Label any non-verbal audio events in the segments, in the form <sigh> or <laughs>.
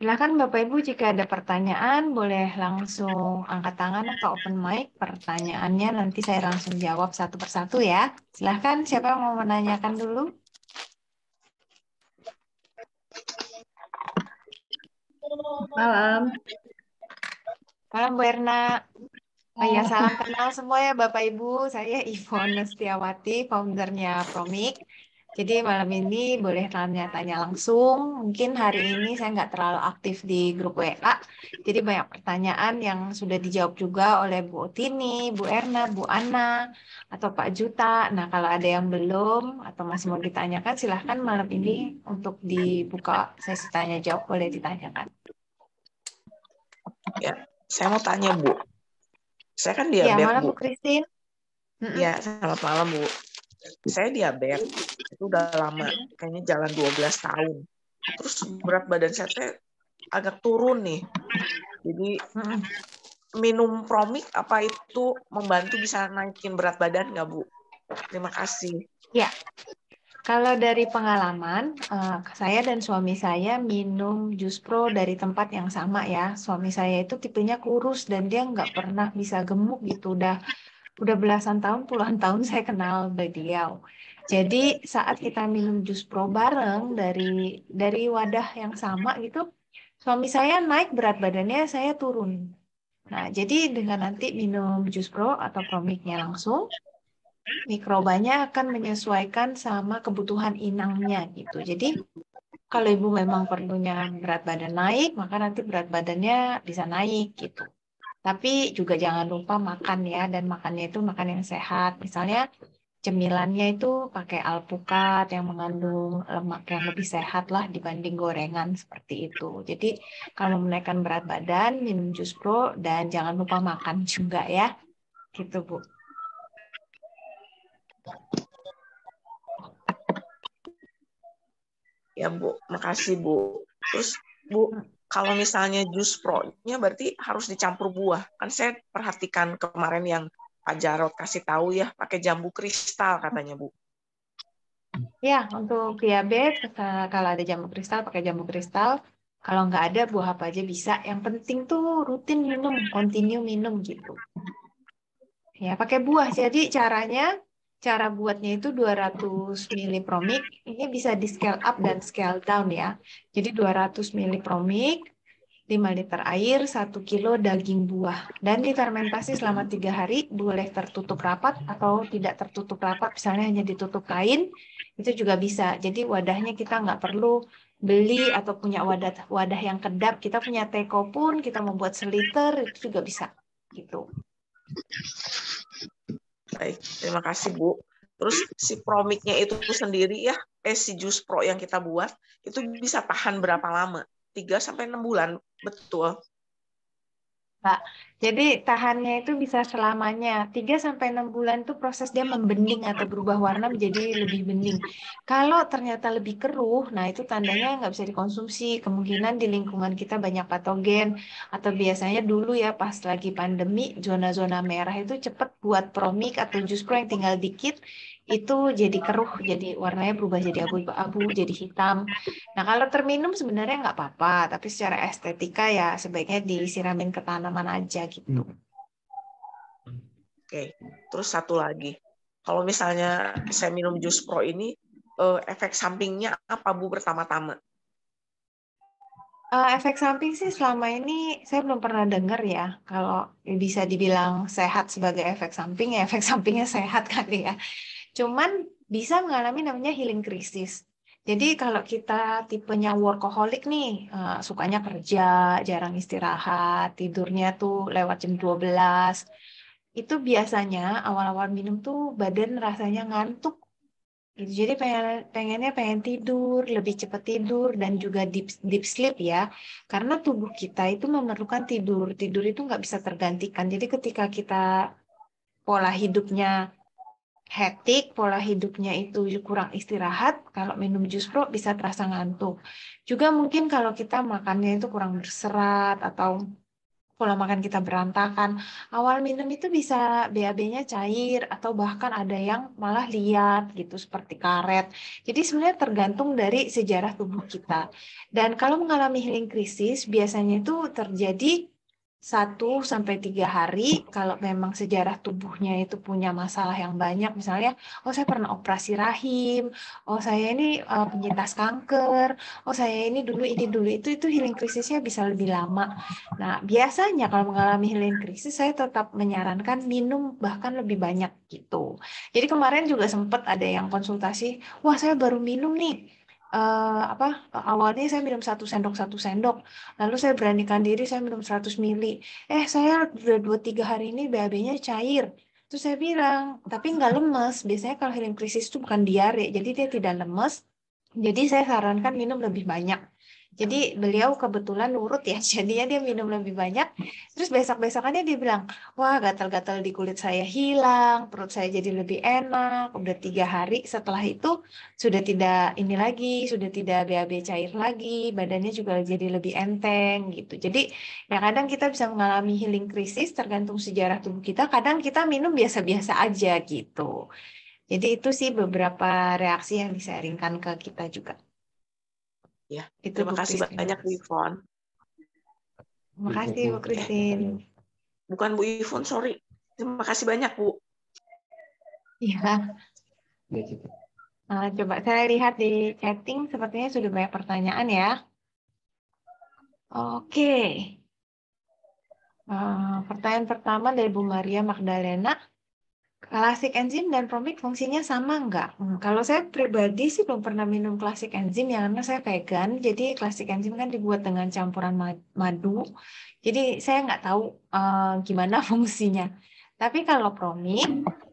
Silakan Bapak Ibu jika ada pertanyaan boleh langsung angkat tangan atau open mic. Pertanyaannya nanti saya langsung jawab satu persatu ya. Silahkan siapa yang mau menanyakan dulu? Malam. Malam Bu Erna. Oh, ya, salam kenal semua ya Bapak Ibu. Saya Ivon Setiawati, foundernya Promik. Jadi malam ini boleh tanya-tanya langsung. Mungkin hari ini saya nggak terlalu aktif di grup WA. Jadi banyak pertanyaan yang sudah dijawab juga oleh Bu Tini, Bu Erna, Bu Ana, atau Pak Juta. Nah kalau ada yang belum atau masih mau ditanyakan, silahkan malam ini untuk dibuka sesi tanya jawab boleh ditanyakan. Ya, saya mau tanya Bu. Saya kan ya, diabetes. Ya, malam Bu, Christine. Kristin. Ya, selamat malam Bu. Saya diabetes itu udah lama kayaknya jalan 12 tahun terus berat badan saya teh agak turun nih jadi minum promik apa itu membantu bisa naikin berat badan nggak bu terima kasih ya kalau dari pengalaman, eh, saya dan suami saya minum jus pro dari tempat yang sama ya. Suami saya itu tipenya kurus dan dia nggak pernah bisa gemuk gitu. Udah udah belasan tahun, puluhan tahun saya kenal beliau. Jadi saat kita minum jus pro bareng dari dari wadah yang sama gitu, suami saya naik berat badannya, saya turun. Nah, jadi dengan nanti minum jus pro atau promiknya langsung, mikrobanya akan menyesuaikan sama kebutuhan inangnya gitu. Jadi kalau ibu memang perlunya berat badan naik, maka nanti berat badannya bisa naik gitu. Tapi juga jangan lupa makan ya, dan makannya itu makan yang sehat. Misalnya cemilannya itu pakai alpukat yang mengandung lemak yang lebih sehat lah dibanding gorengan seperti itu. Jadi kalau menaikkan berat badan minum jus pro dan jangan lupa makan juga ya. Gitu Bu. Ya Bu, makasih Bu. Terus Bu, kalau misalnya jus pro-nya berarti harus dicampur buah. Kan saya perhatikan kemarin yang Pak Jarot kasih tahu ya pakai jambu kristal katanya Bu. Ya, untuk diabetes kalau ada jambu kristal pakai jambu kristal. Kalau nggak ada buah apa aja bisa. Yang penting tuh rutin minum, continue minum gitu. Ya, pakai buah. Jadi caranya cara buatnya itu 200 milipromik. Ini bisa di scale up dan scale down ya. Jadi 200 milipromik 5 liter air, 1 kilo daging buah, dan difermentasi selama tiga hari, boleh tertutup rapat atau tidak tertutup rapat, misalnya hanya ditutup kain, itu juga bisa. Jadi wadahnya kita nggak perlu beli atau punya wadah wadah yang kedap, kita punya teko pun kita membuat seliter itu juga bisa gitu. Baik, terima kasih Bu. Terus si promiknya itu sendiri ya, eh si jus pro yang kita buat itu bisa tahan berapa lama? 3 sampai 6 bulan Betul. Pak, jadi tahannya itu bisa selamanya. 3 sampai 6 bulan itu proses dia membening atau berubah warna menjadi lebih bening. Kalau ternyata lebih keruh, nah itu tandanya nggak bisa dikonsumsi. Kemungkinan di lingkungan kita banyak patogen atau biasanya dulu ya pas lagi pandemi zona-zona merah itu cepat buat promik atau jus pro yang tinggal dikit itu jadi keruh, jadi warnanya berubah jadi abu-abu, jadi hitam. Nah, kalau terminum sebenarnya nggak apa-apa, tapi secara estetika ya sebaiknya disiramin ke tanaman aja gitu. Hmm. Oke, terus satu lagi. Kalau misalnya saya minum jus pro ini, eh, efek sampingnya apa Bu pertama-tama? Uh, efek samping sih selama ini saya belum pernah dengar ya kalau bisa dibilang sehat sebagai efek samping ya efek sampingnya sehat <laughs> kali ya Cuman bisa mengalami namanya healing krisis. Jadi kalau kita tipenya workaholic nih, uh, sukanya kerja, jarang istirahat, tidurnya tuh lewat jam 12. Itu biasanya awal-awal minum tuh badan rasanya ngantuk. Gitu. Jadi pengen, pengennya pengen tidur, lebih cepat tidur, dan juga deep, deep sleep ya. Karena tubuh kita itu memerlukan tidur. Tidur itu nggak bisa tergantikan. Jadi ketika kita pola hidupnya hektik, pola hidupnya itu kurang istirahat, kalau minum jus pro bisa terasa ngantuk. Juga mungkin kalau kita makannya itu kurang berserat atau pola makan kita berantakan, awal minum itu bisa BAB-nya cair atau bahkan ada yang malah liat gitu seperti karet. Jadi sebenarnya tergantung dari sejarah tubuh kita. Dan kalau mengalami healing krisis biasanya itu terjadi satu sampai tiga hari kalau memang sejarah tubuhnya itu punya masalah yang banyak misalnya oh saya pernah operasi rahim, oh saya ini uh, penyintas kanker, oh saya ini dulu ini dulu itu itu healing krisisnya bisa lebih lama. Nah, biasanya kalau mengalami healing krisis saya tetap menyarankan minum bahkan lebih banyak gitu. Jadi kemarin juga sempat ada yang konsultasi, wah saya baru minum nih uh, apa awalnya saya minum satu sendok satu sendok lalu saya beranikan diri saya minum 100 mili eh saya dua dua tiga hari ini BAB-nya cair terus saya bilang tapi nggak lemes biasanya kalau healing krisis itu bukan diare jadi dia tidak lemes jadi saya sarankan minum lebih banyak jadi beliau kebetulan urut ya, <laughs> jadinya dia minum lebih banyak. Terus besok-besokannya dia bilang, wah gatal-gatal di kulit saya hilang, perut saya jadi lebih enak. Udah tiga hari setelah itu sudah tidak ini lagi, sudah tidak BAB cair lagi, badannya juga jadi lebih enteng gitu. Jadi ya kadang kita bisa mengalami healing krisis tergantung sejarah tubuh kita. Kadang kita minum biasa-biasa aja gitu. Jadi itu sih beberapa reaksi yang disaringkan ke kita juga. Ya, itu terima kasih Christine. banyak Bu Ivon. Terima kasih Bu Christine. Bukan Bu Ivon, sorry. Terima kasih banyak Bu. Iya. Uh, coba saya lihat di chatting, sepertinya sudah banyak pertanyaan ya. Oke. Okay. Eh, pertanyaan pertama dari Bu Maria Magdalena. Klasik enzim dan promik fungsinya sama nggak? Hmm, kalau saya pribadi sih belum pernah minum klasik enzim ya karena saya vegan. Jadi klasik enzim kan dibuat dengan campuran madu. Jadi saya nggak tahu uh, gimana <laughs> fungsinya. Tapi kalau promik,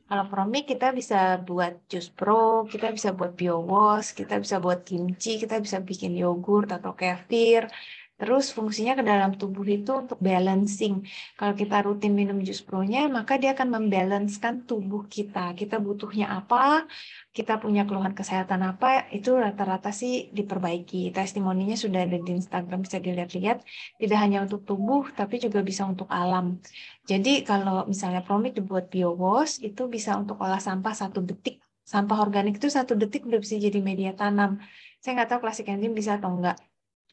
kalau promik kita bisa buat jus pro, kita bisa buat biowash, kita bisa buat kimchi, kita bisa bikin yogurt atau kefir, Terus fungsinya ke dalam tubuh itu untuk balancing. Kalau kita rutin minum jus pronya, maka dia akan membalancekan tubuh kita. Kita butuhnya apa, kita punya keluhan kesehatan apa, itu rata-rata sih diperbaiki. Testimoninya sudah ada di Instagram, bisa dilihat-lihat. Tidak hanya untuk tubuh, tapi juga bisa untuk alam. Jadi kalau misalnya promit dibuat biowash, itu bisa untuk olah sampah satu detik. Sampah organik itu satu detik udah bisa jadi media tanam. Saya nggak tahu klasik enzim bisa atau enggak.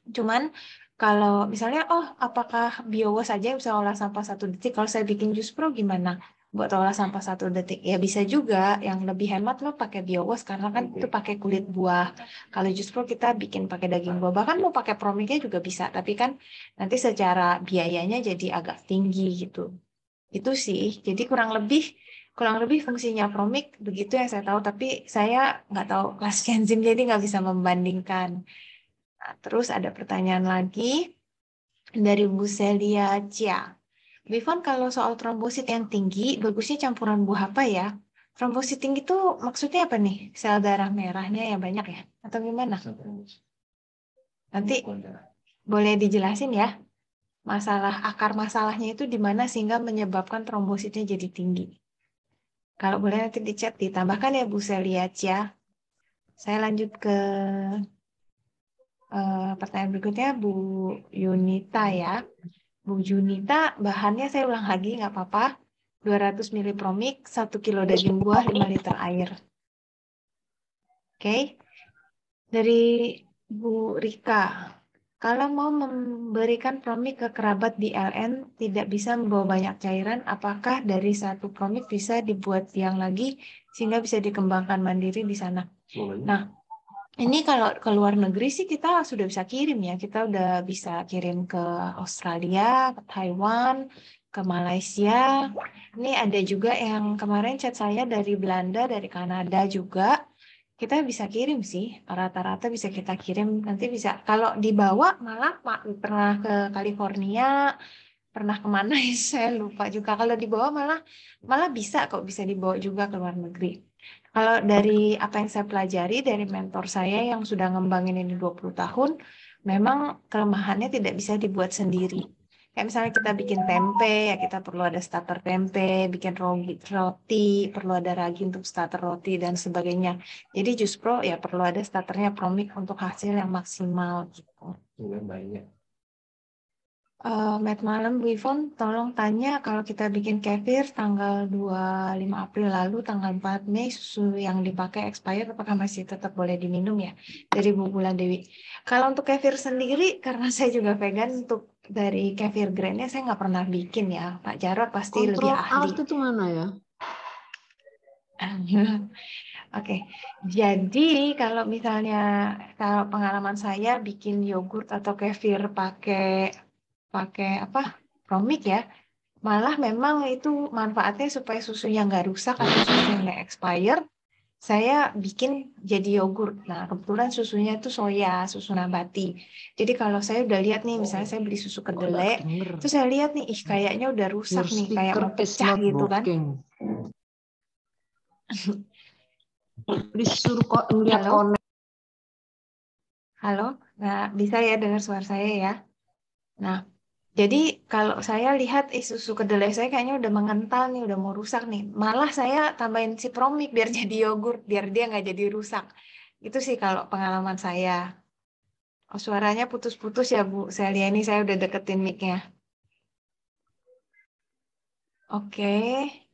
Cuman kalau misalnya, oh apakah biowo saja bisa olah sampah satu detik? Kalau saya bikin jus pro gimana? buat olah sampah satu detik ya bisa juga yang lebih hemat lo pakai biowas karena kan itu pakai kulit buah kalau jus pro kita bikin pakai daging buah bahkan mau pakai promiknya juga bisa tapi kan nanti secara biayanya jadi agak tinggi gitu itu sih jadi kurang lebih kurang lebih fungsinya promik begitu yang saya tahu tapi saya nggak tahu kelas <laughs> enzim jadi nggak bisa membandingkan terus ada pertanyaan lagi dari Bu Celia Cia. Bifon, kalau soal trombosit yang tinggi, bagusnya campuran buah apa ya? Trombosit tinggi itu maksudnya apa nih? Sel darah merahnya yang banyak ya? Atau gimana? Nanti boleh dijelasin ya? Masalah akar masalahnya itu di mana sehingga menyebabkan trombositnya jadi tinggi. Kalau boleh nanti dicat ditambahkan ya Bu Celia Cia. Saya lanjut ke Eh, pertanyaan berikutnya Bu Yunita ya. Bu Yunita, bahannya saya ulang lagi nggak apa-apa. 200 ml promik, 1 kilo daging buah, 5 liter air. Oke. Okay. Dari Bu Rika, kalau mau memberikan promik ke kerabat di LN tidak bisa membawa banyak cairan, apakah dari satu promik bisa dibuat yang lagi sehingga bisa dikembangkan mandiri di sana? Nah, ini kalau ke luar negeri sih kita sudah bisa kirim ya. Kita udah bisa kirim ke Australia, ke Taiwan, ke Malaysia. Ini ada juga yang kemarin chat saya dari Belanda, dari Kanada juga. Kita bisa kirim sih, rata-rata bisa kita kirim. Nanti bisa, kalau dibawa malah pernah ke California, pernah kemana <laughs> ya saya lupa juga. Kalau dibawa malah malah bisa kok bisa dibawa juga ke luar negeri. Kalau dari apa yang saya pelajari dari mentor saya yang sudah ngembangin ini 20 tahun, memang kelemahannya tidak bisa dibuat sendiri. Kayak misalnya kita bikin tempe, ya kita perlu ada starter tempe, bikin roti, perlu ada ragi untuk starter roti, dan sebagainya. Jadi pro ya perlu ada starternya promik untuk hasil yang maksimal. Gitu. Iya, banyak. Uh, eh, malam Bu Ivon, tolong tanya kalau kita bikin kefir tanggal 25 April lalu tanggal 4 Mei susu yang dipakai expired apakah masih tetap boleh diminum ya dari Bu Bulan Dewi. Kalau untuk kefir sendiri karena <laughs> saya juga vegan untuk dari kefir grandnya saya nggak pernah bikin ya Pak Jarod pasti Kontrol lebih ahli. Kontrol itu mana ya? <laughs> Oke, okay. jadi kalau misalnya kalau pengalaman saya bikin yogurt atau kefir pakai pakai apa promik ya malah memang itu manfaatnya supaya susunya nggak rusak atau susunya nggak expired saya bikin jadi yogurt. Nah, kebetulan susunya itu soya, susu nabati. Jadi kalau saya udah lihat nih, misalnya saya beli susu oh, kedelai, oh, terus saya lihat nih, ih kayaknya udah rusak nih, kayak mau pecah gitu kan. <laughs> Disuruh kok ngeliat Halo? Halo, nah bisa ya dengar suara saya ya. Nah, jadi kalau saya lihat eh, susu kedelai saya kayaknya udah mengental nih, udah mau rusak nih. Malah saya tambahin si promik biar <laughs> jadi yogurt, biar dia nggak jadi rusak. Itu sih kalau pengalaman saya. Oh, suaranya putus-putus ya Bu Celia ini saya udah deketin mic-nya. Oke. Okay.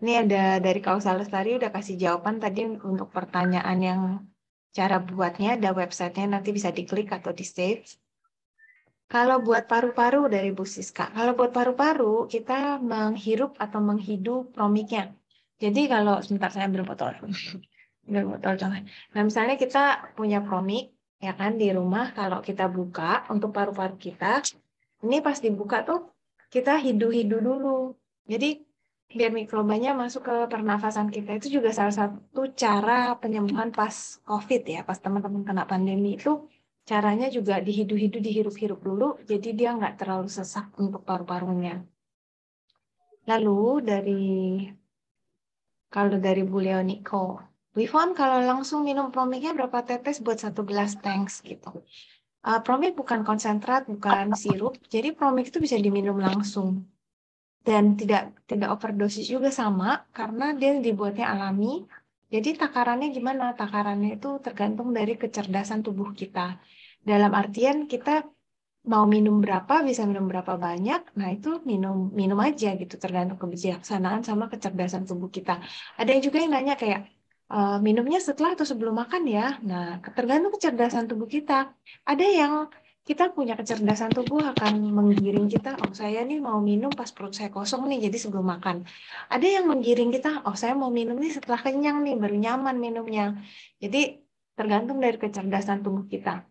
Ini ada dari Kausal Lestari udah kasih jawaban tadi untuk pertanyaan yang cara buatnya ada websitenya nanti bisa diklik atau di save. Kalau buat paru-paru dari Bu Siska, kalau buat paru-paru kita menghirup atau menghidup promiknya. Jadi kalau sebentar saya ambil botol, ambil botol contoh. Nah misalnya kita punya promik ya kan di rumah kalau kita buka untuk paru-paru kita, ini pas dibuka tuh kita hidu-hidu dulu. Jadi biar mikrobanya masuk ke pernafasan kita itu juga salah satu cara penyembuhan pas COVID ya, pas teman-teman kena pandemi itu caranya juga dihidu-hidu dihirup-hirup dulu jadi dia nggak terlalu sesak untuk paru-parunya lalu dari kalau dari Bu Leoniko Wifon kalau langsung minum promiknya berapa tetes buat satu gelas tanks gitu uh, eh, promik bukan konsentrat bukan sirup jadi promik itu bisa diminum langsung dan tidak tidak overdosis juga sama karena dia dibuatnya alami jadi takarannya gimana? Takarannya itu tergantung dari kecerdasan tubuh kita. Dalam artian kita mau minum berapa, bisa minum berapa banyak, nah itu minum minum aja gitu tergantung kebijaksanaan sama kecerdasan tubuh kita. Ada yang juga yang nanya kayak e, minumnya setelah atau sebelum makan ya. Nah, tergantung kecerdasan tubuh kita. Ada yang kita punya kecerdasan tubuh akan menggiring kita, oh saya nih mau minum pas perut saya kosong nih, jadi sebelum makan. Ada yang menggiring kita, oh saya mau minum nih setelah kenyang nih, baru nyaman minumnya. Jadi tergantung dari kecerdasan tubuh kita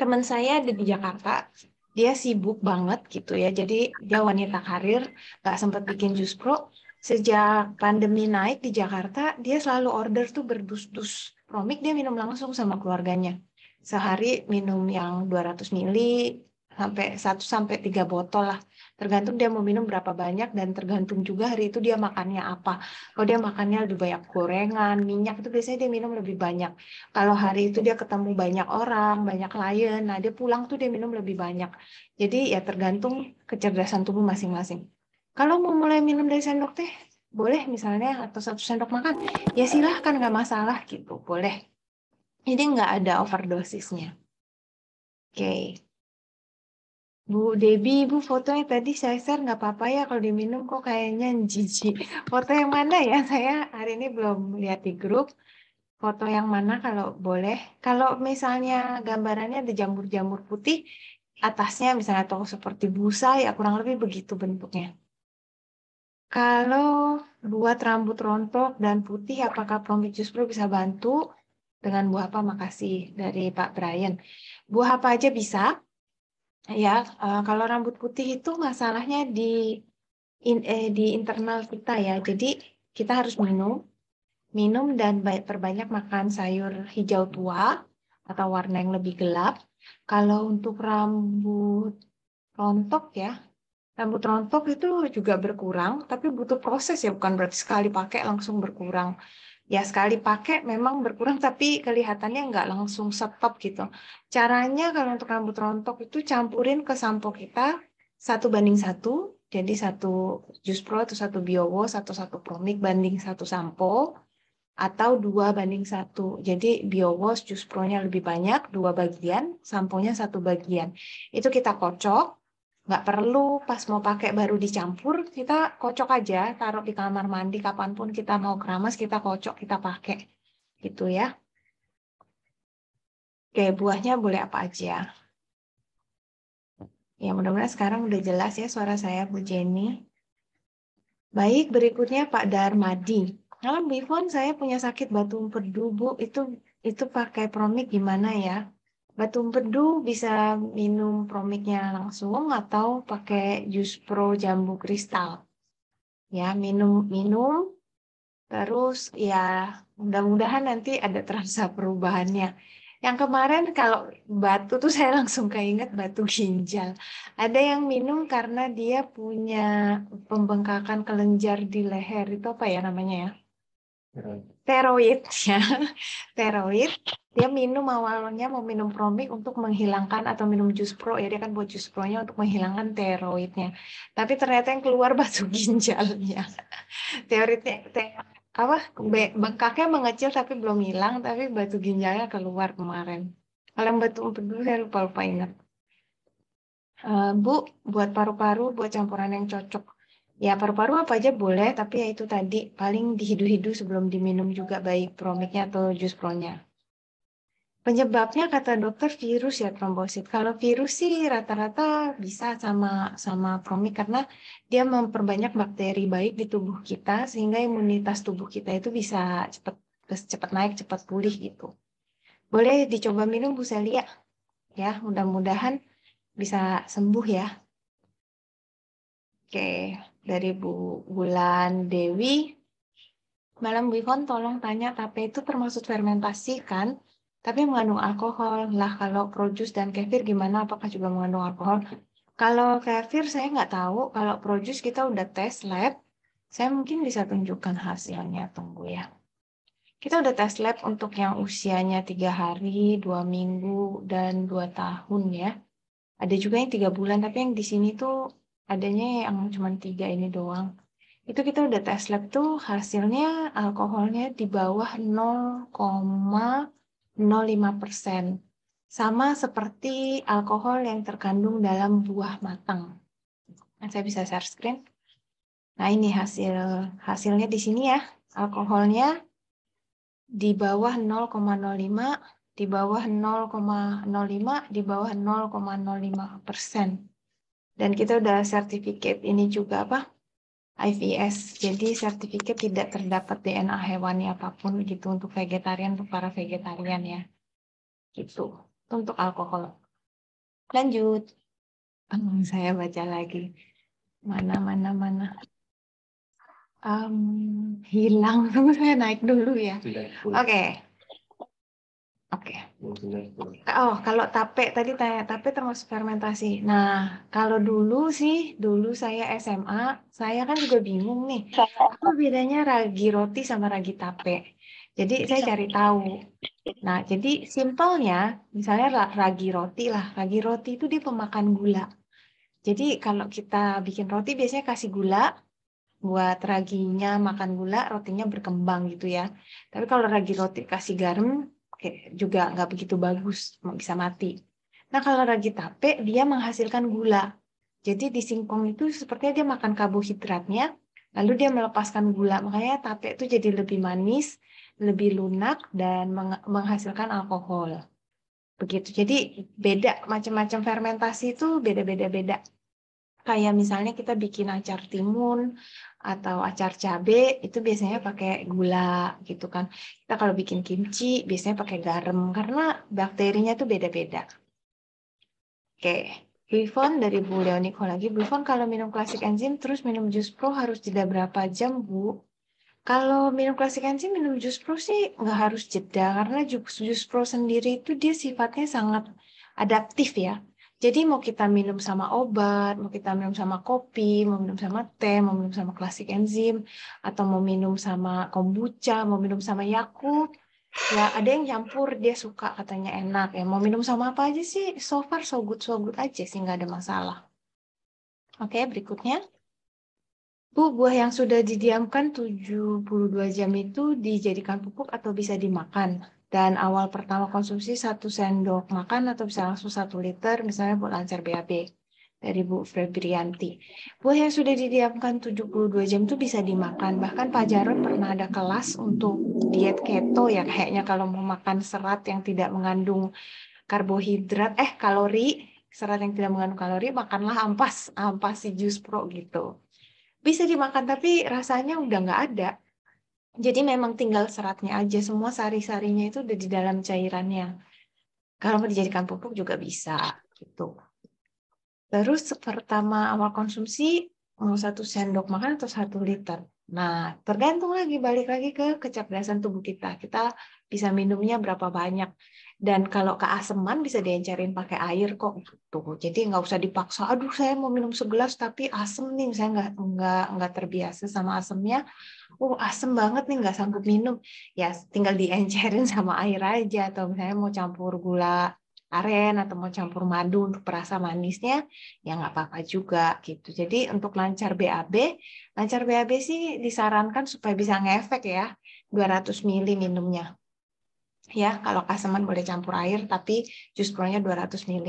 teman saya ada di Jakarta dia sibuk banget gitu ya jadi dia wanita karir nggak sempat bikin jus pro sejak pandemi naik di Jakarta dia selalu order tuh berdus-dus promik dia minum langsung sama keluarganya sehari minum yang 200 mili sampai satu sampai tiga botol lah Tergantung dia mau minum berapa banyak dan tergantung juga hari itu dia makannya apa. Kalau dia makannya lebih banyak gorengan, minyak itu biasanya dia minum lebih banyak. Kalau hari itu dia ketemu banyak orang, banyak klien, nah dia pulang tuh dia minum lebih banyak. Jadi ya tergantung kecerdasan tubuh masing-masing. Kalau mau mulai minum dari sendok teh, boleh misalnya atau satu sendok makan, ya silahkan nggak masalah gitu, boleh. Jadi nggak ada overdosisnya. Oke. Okay. Bu Debi, Bu fotonya tadi saya share nggak apa-apa ya kalau diminum kok kayaknya jijik. Foto yang mana ya? <laughs> Saya hari ini belum lihat di grup. Foto yang mana kalau boleh? Kalau misalnya gambarannya ada jamur-jamur putih, atasnya misalnya atau seperti busa ya kurang lebih begitu bentuknya. Kalau buat rambut rontok dan putih, apakah Promi Justru bisa bantu? Dengan buah apa? Makasih dari Pak Brian. Buah apa aja bisa, Ya, kalau rambut putih itu masalahnya di in eh, di internal kita ya. Jadi kita harus minum, minum dan perbanyak makan sayur hijau tua atau warna yang lebih gelap. Kalau untuk rambut rontok ya, rambut rontok itu juga berkurang, tapi butuh proses ya, bukan berarti sekali pakai langsung berkurang ya sekali pakai memang berkurang tapi kelihatannya nggak langsung stop gitu. Caranya kalau untuk rambut rontok itu campurin ke sampo kita satu banding satu, jadi satu jus pro atau satu biowo atau satu promik banding satu sampo atau dua banding satu. Jadi biowo jus nya lebih banyak dua bagian, samponya satu bagian. Itu kita kocok nggak perlu pas mau pakai baru dicampur kita kocok aja taruh di kamar mandi kapanpun kita mau keramas kita kocok kita pakai gitu ya oke buahnya boleh apa aja ya mudah-mudahan sekarang udah jelas ya suara saya Bu Jenny baik berikutnya Pak Darmadi kalau Bifon saya punya sakit batu empedu Bu itu itu pakai promik gimana ya batu empedu bisa minum promiknya langsung atau pakai jus pro jambu kristal. Ya, minum-minum terus ya mudah-mudahan nanti ada terasa perubahannya. Yang kemarin kalau batu tuh <laughs> saya langsung keinget batu ginjal. Ada yang minum karena dia punya pembengkakan kelenjar di leher itu apa ya namanya ya? steroid ya. <laughs> steroid dia minum awalnya mau minum promik untuk menghilangkan atau minum jus pro ya dia kan buat jus pro-nya untuk menghilangkan steroidnya. Tapi ternyata yang keluar <laughs> batu ginjalnya. Teoritnya te apa bengkaknya mengecil tapi belum hilang tapi batu ginjalnya keluar kemarin. Kalau batu empedu saya lupa lupa ingat. Uh, Bu, buat paru-paru, buat campuran yang cocok Ya paru-paru apa aja boleh, tapi ya itu tadi paling dihidu-hidu sebelum diminum juga baik promiknya atau jus pronya. Penyebabnya kata dokter virus ya trombosit. Kalau virus sih rata-rata bisa sama sama promik karena dia memperbanyak bakteri baik di tubuh kita sehingga imunitas tubuh kita itu bisa cepat cepat naik, cepat pulih gitu. Boleh dicoba minum Bu Celia. Ya? ya, mudah-mudahan bisa sembuh ya. Oke. Okay dari Bu Bulan Dewi. Malam Bu Ivon, tolong tanya tapi itu termasuk fermentasi kan? Tapi mengandung alkohol. Lah kalau produce dan kefir gimana? Apakah juga mengandung alkohol? Kalau kefir saya nggak tahu. Kalau produce kita udah tes lab. Saya mungkin bisa tunjukkan hasilnya. Tunggu ya. Kita udah tes lab untuk yang usianya tiga hari, dua minggu, dan dua tahun ya. Ada juga yang tiga bulan, tapi yang di sini tuh adanya yang cuma tiga ini doang. Itu kita udah tes lab tuh hasilnya alkoholnya di bawah 0,05 persen. Sama seperti alkohol yang terkandung dalam buah matang. Saya bisa share screen. Nah ini hasil hasilnya di sini ya. Alkoholnya di bawah 0,05, di bawah 0,05, di bawah 0,05 persen dan kita udah sertifikat ini juga apa IVS jadi sertifikat tidak terdapat DNA hewani apapun gitu untuk vegetarian untuk para vegetarian ya gitu untuk alkohol lanjut um, saya baca lagi mana mana mana um, hilang <laughs> saya naik dulu ya oke okay. Oke. Okay. Oh, kalau tape tadi tanya tape termasuk fermentasi. Nah, kalau dulu sih, dulu saya SMA, saya kan juga bingung nih. Apa bedanya ragi roti sama ragi tape? Jadi saya cari tahu. Nah, jadi simpelnya, misalnya ragi roti lah. Ragi roti itu dia pemakan gula. Jadi kalau kita bikin roti biasanya kasih gula, buat raginya makan gula, rotinya berkembang gitu ya. Tapi kalau ragi roti kasih garam, kayak juga nggak begitu bagus, bisa mati. Nah kalau ragi tape dia menghasilkan gula. Jadi di singkong itu sepertinya dia makan karbohidratnya, lalu dia melepaskan gula. Makanya tape itu jadi lebih manis, lebih lunak, dan menghasilkan alkohol. Begitu. Jadi beda, macam-macam fermentasi itu beda-beda-beda. Kayak misalnya kita bikin acar timun, atau acar cabe itu biasanya pakai gula gitu kan. Kita kalau bikin kimchi biasanya pakai garam karena bakterinya tuh beda-beda. Oke, Buffon dari Bu Leoniko lagi. Buffon kalau minum klasik enzim terus minum jus pro harus jeda berapa jam, Bu? Kalau minum klasik enzim, minum jus pro sih nggak harus jeda karena jus, jus pro sendiri itu dia sifatnya sangat adaptif ya. Jadi mau kita minum sama obat, mau kita minum sama kopi, mau minum sama teh, mau minum sama klasik enzim, atau mau minum sama kombucha, mau minum sama Yakult, ya ada yang campur dia suka katanya enak ya. Mau minum sama apa aja sih? So far so good so good aja sih nggak ada masalah. Oke berikutnya. Bu, buah yang sudah didiamkan 72 jam itu dijadikan pupuk atau bisa dimakan? dan awal pertama konsumsi satu sendok makan atau bisa langsung satu liter misalnya buat lancar BAB dari Bu Febrianti. Buah yang sudah didiamkan 72 jam itu bisa dimakan. Bahkan Pak Jarod pernah ada kelas untuk diet keto ya kayaknya kalau mau makan serat yang tidak mengandung karbohidrat eh kalori serat yang tidak mengandung kalori makanlah ampas ampas si jus pro gitu bisa dimakan tapi rasanya udah nggak ada jadi memang tinggal seratnya aja, semua sari-sarinya itu udah di dalam cairannya. Kalau mau dijadikan pupuk juga bisa gitu. Terus pertama awal konsumsi mau satu sendok makan atau satu liter. Nah, tergantung lagi balik lagi ke kecerdasan tubuh kita. Kita bisa minumnya berapa banyak. Dan kalau keaseman bisa diencerin pakai air kok gitu. Jadi nggak usah dipaksa. Aduh, saya mau minum segelas tapi asem nih. Saya nggak nggak nggak terbiasa sama asemnya oh asem banget nih nggak sanggup minum ya tinggal diencerin sama air aja atau misalnya mau campur gula aren atau mau campur madu untuk perasa manisnya ya nggak apa-apa juga gitu jadi untuk lancar BAB lancar BAB sih disarankan supaya bisa ngefek ya 200 ml minumnya ya kalau kasemen boleh campur air tapi jus pronya 200 ml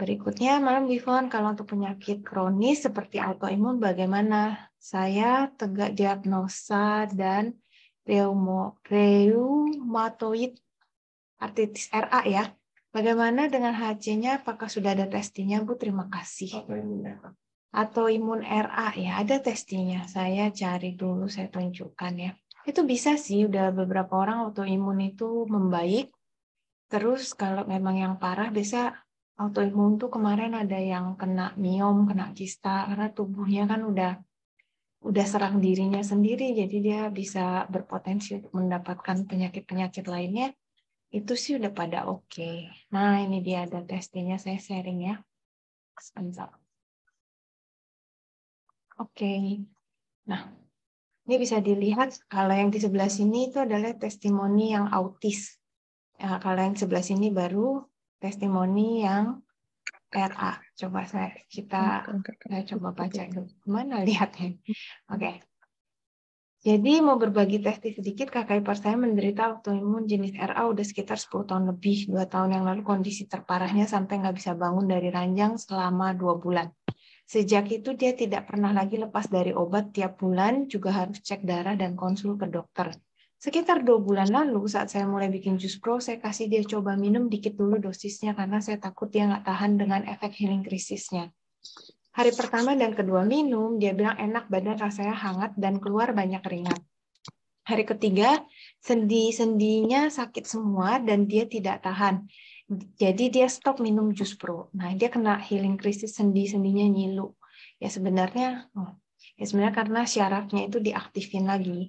Berikutnya, malam Bifon, kalau untuk penyakit kronis seperti autoimun bagaimana? Saya tegak diagnosa dan reumo, reumatoid artritis RA ya. Bagaimana dengan HC-nya? Apakah sudah ada testinya, Bu? Terima kasih. Atau imun RA ya, ada testinya. Saya cari dulu, saya tunjukkan ya. Itu bisa sih, udah beberapa orang autoimun itu membaik. Terus kalau memang yang parah bisa autoimun tuh kemarin ada yang kena miom, kena kista karena tubuhnya kan udah udah serang dirinya sendiri jadi dia bisa berpotensi untuk mendapatkan penyakit-penyakit lainnya itu sih udah pada oke. Okay. Nah, ini dia ada testingnya saya sharing ya. Sebentar. Oke. Okay. Nah, ini bisa dilihat kalau yang di sebelah sini itu adalah testimoni yang autis. Ya, kalau yang sebelah sini baru testimoni yang RA. Coba saya kita saya coba baca dulu. Mana lihatnya? Oke. Okay. Jadi mau berbagi testi sedikit, kakak ipar saya menderita autoimun jenis RA udah sekitar 10 tahun lebih. Dua tahun yang lalu kondisi terparahnya sampai nggak bisa bangun dari ranjang selama dua bulan. Sejak itu dia tidak pernah lagi lepas dari obat tiap bulan, juga harus cek darah dan konsul ke dokter. Sekitar dua bulan lalu saat saya mulai bikin jus pro, saya kasih dia coba minum dikit dulu dosisnya karena saya takut dia nggak tahan dengan efek healing krisisnya. Hari pertama dan kedua minum, dia bilang enak badan rasanya hangat dan keluar banyak keringat. Hari ketiga, sendi-sendinya sakit semua dan dia tidak tahan. Jadi dia stop minum jus pro. Nah, dia kena healing krisis sendi-sendinya nyilu. Ya sebenarnya, oh, ya sebenarnya karena syarafnya itu diaktifin lagi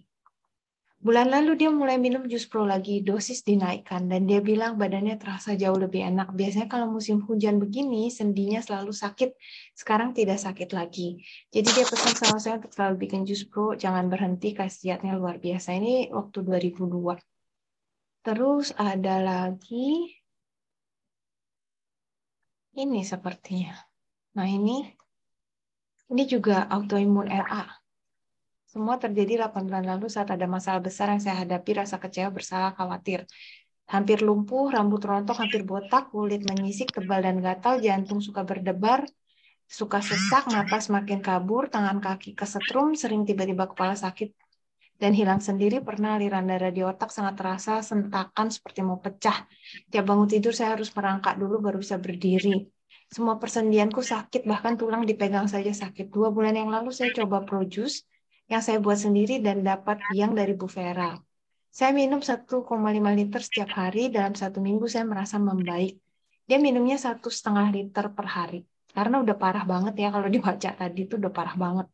Bulan lalu dia mulai minum jus pro lagi, dosis dinaikkan, dan dia bilang badannya terasa jauh lebih enak. Biasanya kalau musim hujan begini, sendinya selalu sakit. Sekarang tidak sakit lagi. Jadi dia pesan sama saya untuk selalu bikin jus pro, jangan berhenti, khasiatnya luar biasa. Ini waktu 2002. Terus ada lagi, ini sepertinya. Nah ini, ini juga autoimun RA semua terjadi 8 bulan lalu saat ada masalah besar yang saya hadapi rasa kecewa, bersalah, khawatir. Hampir lumpuh, rambut rontok, hampir botak, kulit menyisik, tebal dan gatal, jantung suka berdebar, suka sesak, napas makin kabur, tangan kaki kesetrum, sering tiba-tiba kepala sakit dan hilang sendiri pernah aliran darah di otak sangat terasa sentakan seperti mau pecah. Tiap bangun tidur saya harus merangkak dulu baru bisa berdiri. Semua persendianku sakit bahkan tulang dipegang saja sakit. Dua bulan yang lalu saya coba produce yang saya buat sendiri dan dapat yang dari Bu Vera. Saya minum 1,5 liter setiap hari dalam satu minggu saya merasa membaik. Dia minumnya satu setengah liter per hari karena udah parah banget ya kalau dibaca tadi itu udah parah banget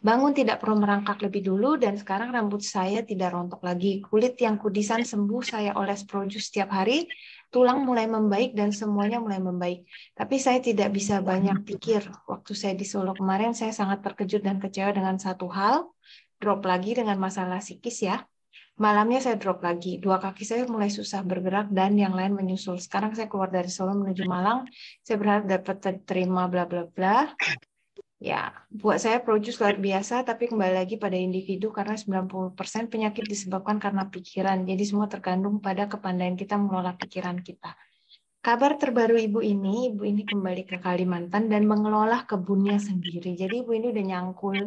Bangun tidak perlu merangkak lebih dulu dan sekarang rambut saya tidak rontok lagi. Kulit yang kudisan sembuh saya oles produce setiap hari. Tulang mulai membaik dan semuanya mulai membaik. Tapi saya tidak bisa banyak pikir. Waktu saya di Solo kemarin saya sangat terkejut dan kecewa dengan satu hal. Drop lagi dengan masalah psikis ya. Malamnya saya drop lagi. Dua kaki saya mulai susah bergerak dan yang lain menyusul. Sekarang saya keluar dari Solo menuju Malang. Saya berharap dapat terima bla bla bla. Ya, buat saya produce luar biasa, tapi kembali lagi pada individu karena 90% penyakit disebabkan karena pikiran. Jadi semua tergantung pada kepandaian kita mengelola pikiran kita. Kabar terbaru ibu ini, ibu ini kembali ke Kalimantan dan mengelola kebunnya sendiri. Jadi ibu ini udah nyangkul,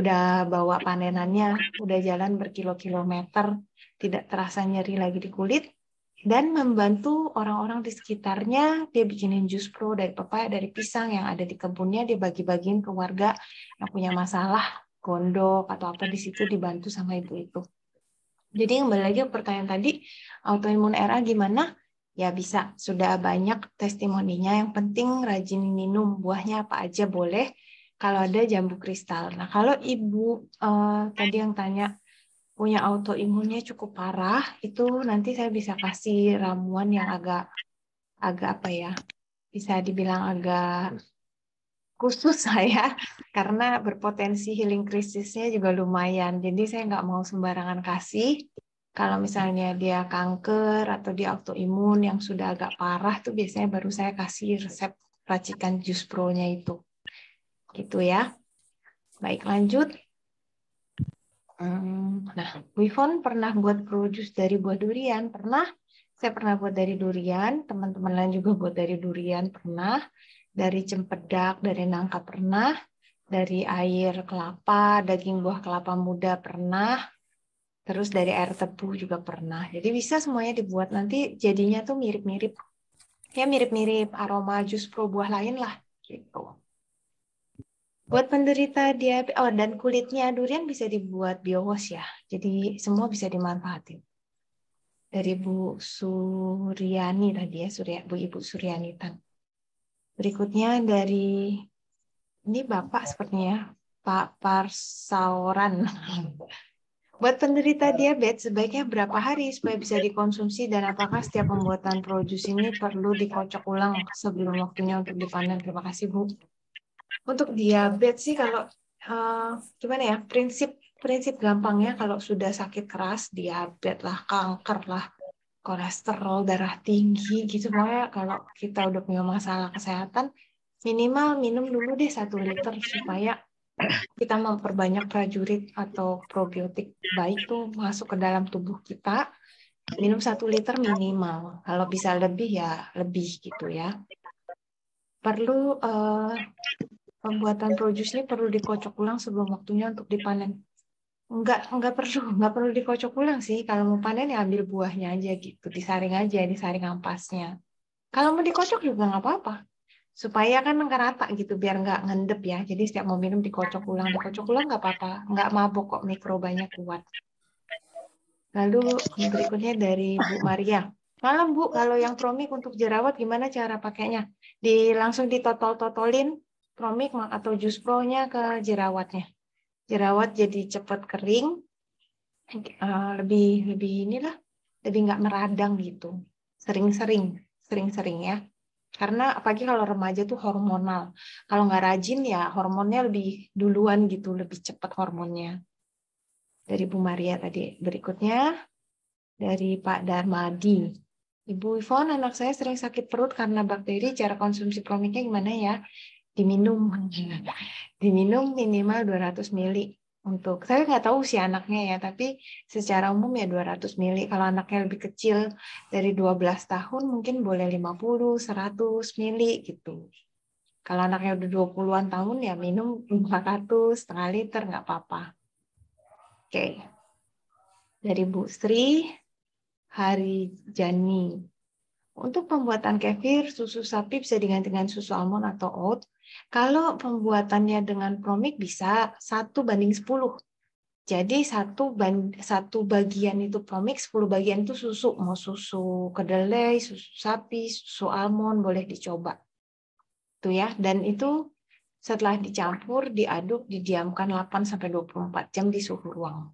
udah bawa panenannya, udah jalan berkilo-kilometer, tidak terasa nyeri lagi di kulit dan membantu orang-orang di sekitarnya. Dia bikinin jus pro dari pepaya, dari pisang yang ada di kebunnya, dia bagi-bagiin ke warga yang punya masalah, gondok atau apa di situ dibantu sama ibu itu. Jadi kembali lagi pertanyaan tadi, autoimun RA gimana? Ya bisa, sudah banyak testimoninya. Yang penting rajin minum buahnya apa aja boleh. Kalau ada jambu kristal. Nah kalau ibu eh, tadi yang tanya punya autoimunnya cukup parah, itu nanti saya bisa kasih ramuan yang agak agak apa ya? Bisa dibilang agak khusus saya <laughs> karena berpotensi healing krisisnya juga lumayan. Jadi saya nggak mau sembarangan kasih. Kalau misalnya dia kanker atau dia autoimun yang sudah agak parah tuh biasanya baru saya kasih resep racikan jus pro-nya itu. Gitu ya. Baik lanjut nah, Wifon pernah buat pro dari buah durian, pernah. Saya pernah buat dari durian, teman-teman lain juga buat dari durian, pernah. Dari cempedak, dari nangka pernah. Dari air kelapa, daging buah kelapa muda pernah. Terus dari air tebu juga pernah. Jadi bisa semuanya dibuat nanti jadinya tuh mirip-mirip. Ya mirip-mirip aroma jus pro buah lain lah gitu. Buat penderita diabetes, oh dan kulitnya durian bisa dibuat biowash ya. Jadi semua bisa dimanfaatin. Dari Bu Suryani tadi ya, Surya, Bu Ibu Suryani Tan. Berikutnya dari ini Bapak sepertinya ya, Pak Parsaoran. <laughs> Buat penderita diabetes, sebaiknya berapa hari supaya bisa dikonsumsi dan apakah setiap pembuatan produk ini perlu dikocok ulang sebelum waktunya untuk dipanen? Terima kasih, Bu. Untuk diabetes sih kalau uh, gimana ya prinsip prinsip gampangnya kalau sudah sakit keras diabetes lah, kanker lah, kolesterol, darah tinggi gitu pokoknya kalau kita udah punya masalah kesehatan minimal minum dulu deh satu liter supaya kita memperbanyak prajurit atau probiotik baik tuh masuk ke dalam tubuh kita minum satu liter minimal kalau bisa lebih ya lebih gitu ya perlu uh, pembuatan produce ini perlu dikocok ulang sebelum waktunya untuk dipanen? Enggak, enggak perlu, enggak perlu dikocok ulang sih. Kalau mau panen ya ambil buahnya aja gitu, disaring aja, disaring ampasnya. Kalau mau dikocok juga enggak apa-apa. Supaya kan enggak rata gitu, biar enggak ngendep ya. Jadi setiap mau minum dikocok ulang, dikocok ulang enggak apa-apa. Enggak mabuk kok, mikrobanya kuat. Lalu berikutnya dari Bu Maria. Malam Bu, kalau yang promik untuk jerawat gimana cara pakainya? Di langsung ditotol-totolin kromik atau jus pro-nya ke jerawatnya. Jerawat jadi cepat kering, eh, lebih lebih inilah, lebih nggak meradang gitu. Sering-sering, sering-sering ya. Karena apalagi kalau remaja tuh hormonal. Kalau nggak rajin ya hormonnya lebih duluan gitu, lebih cepat hormonnya. Dari Bu Maria tadi. Berikutnya dari Pak Darmadi. Ibu Ivon, anak saya sering sakit perut karena bakteri. Cara konsumsi kromiknya gimana ya? diminum hmm. diminum minimal 200 ml untuk saya nggak tahu usia anaknya ya tapi secara umum ya 200 ml kalau anaknya lebih kecil dari 12 tahun mungkin boleh 50 100 ml gitu kalau anaknya udah 20-an tahun ya minum 400 setengah liter nggak apa-apa oke okay. dari Bu Sri Hari Jani untuk pembuatan kefir, susu sapi bisa dengan susu almond atau oat kalau pembuatannya dengan promik bisa satu banding 10. Jadi satu ban, satu bagian itu promik, 10 bagian itu susu, mau susu kedelai, susu sapi, susu almond boleh dicoba. Tuh ya, dan itu setelah dicampur, diaduk, didiamkan 8 sampai 24 jam di suhu ruang.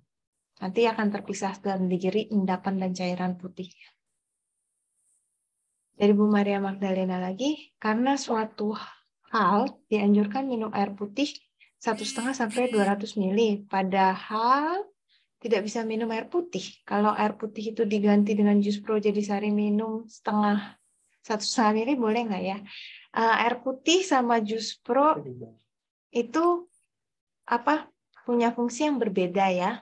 Nanti akan terpisah dan digiri endapan dan cairan putih. Dari Bu Maria Magdalena lagi, karena suatu hal dianjurkan minum air putih 1,5 sampai 200 ml. Padahal tidak bisa minum air putih. Kalau air putih itu diganti dengan jus pro jadi sari minum setengah satu mili boleh nggak ya? Eh, air putih sama jus pro itu apa punya fungsi yang berbeda ya.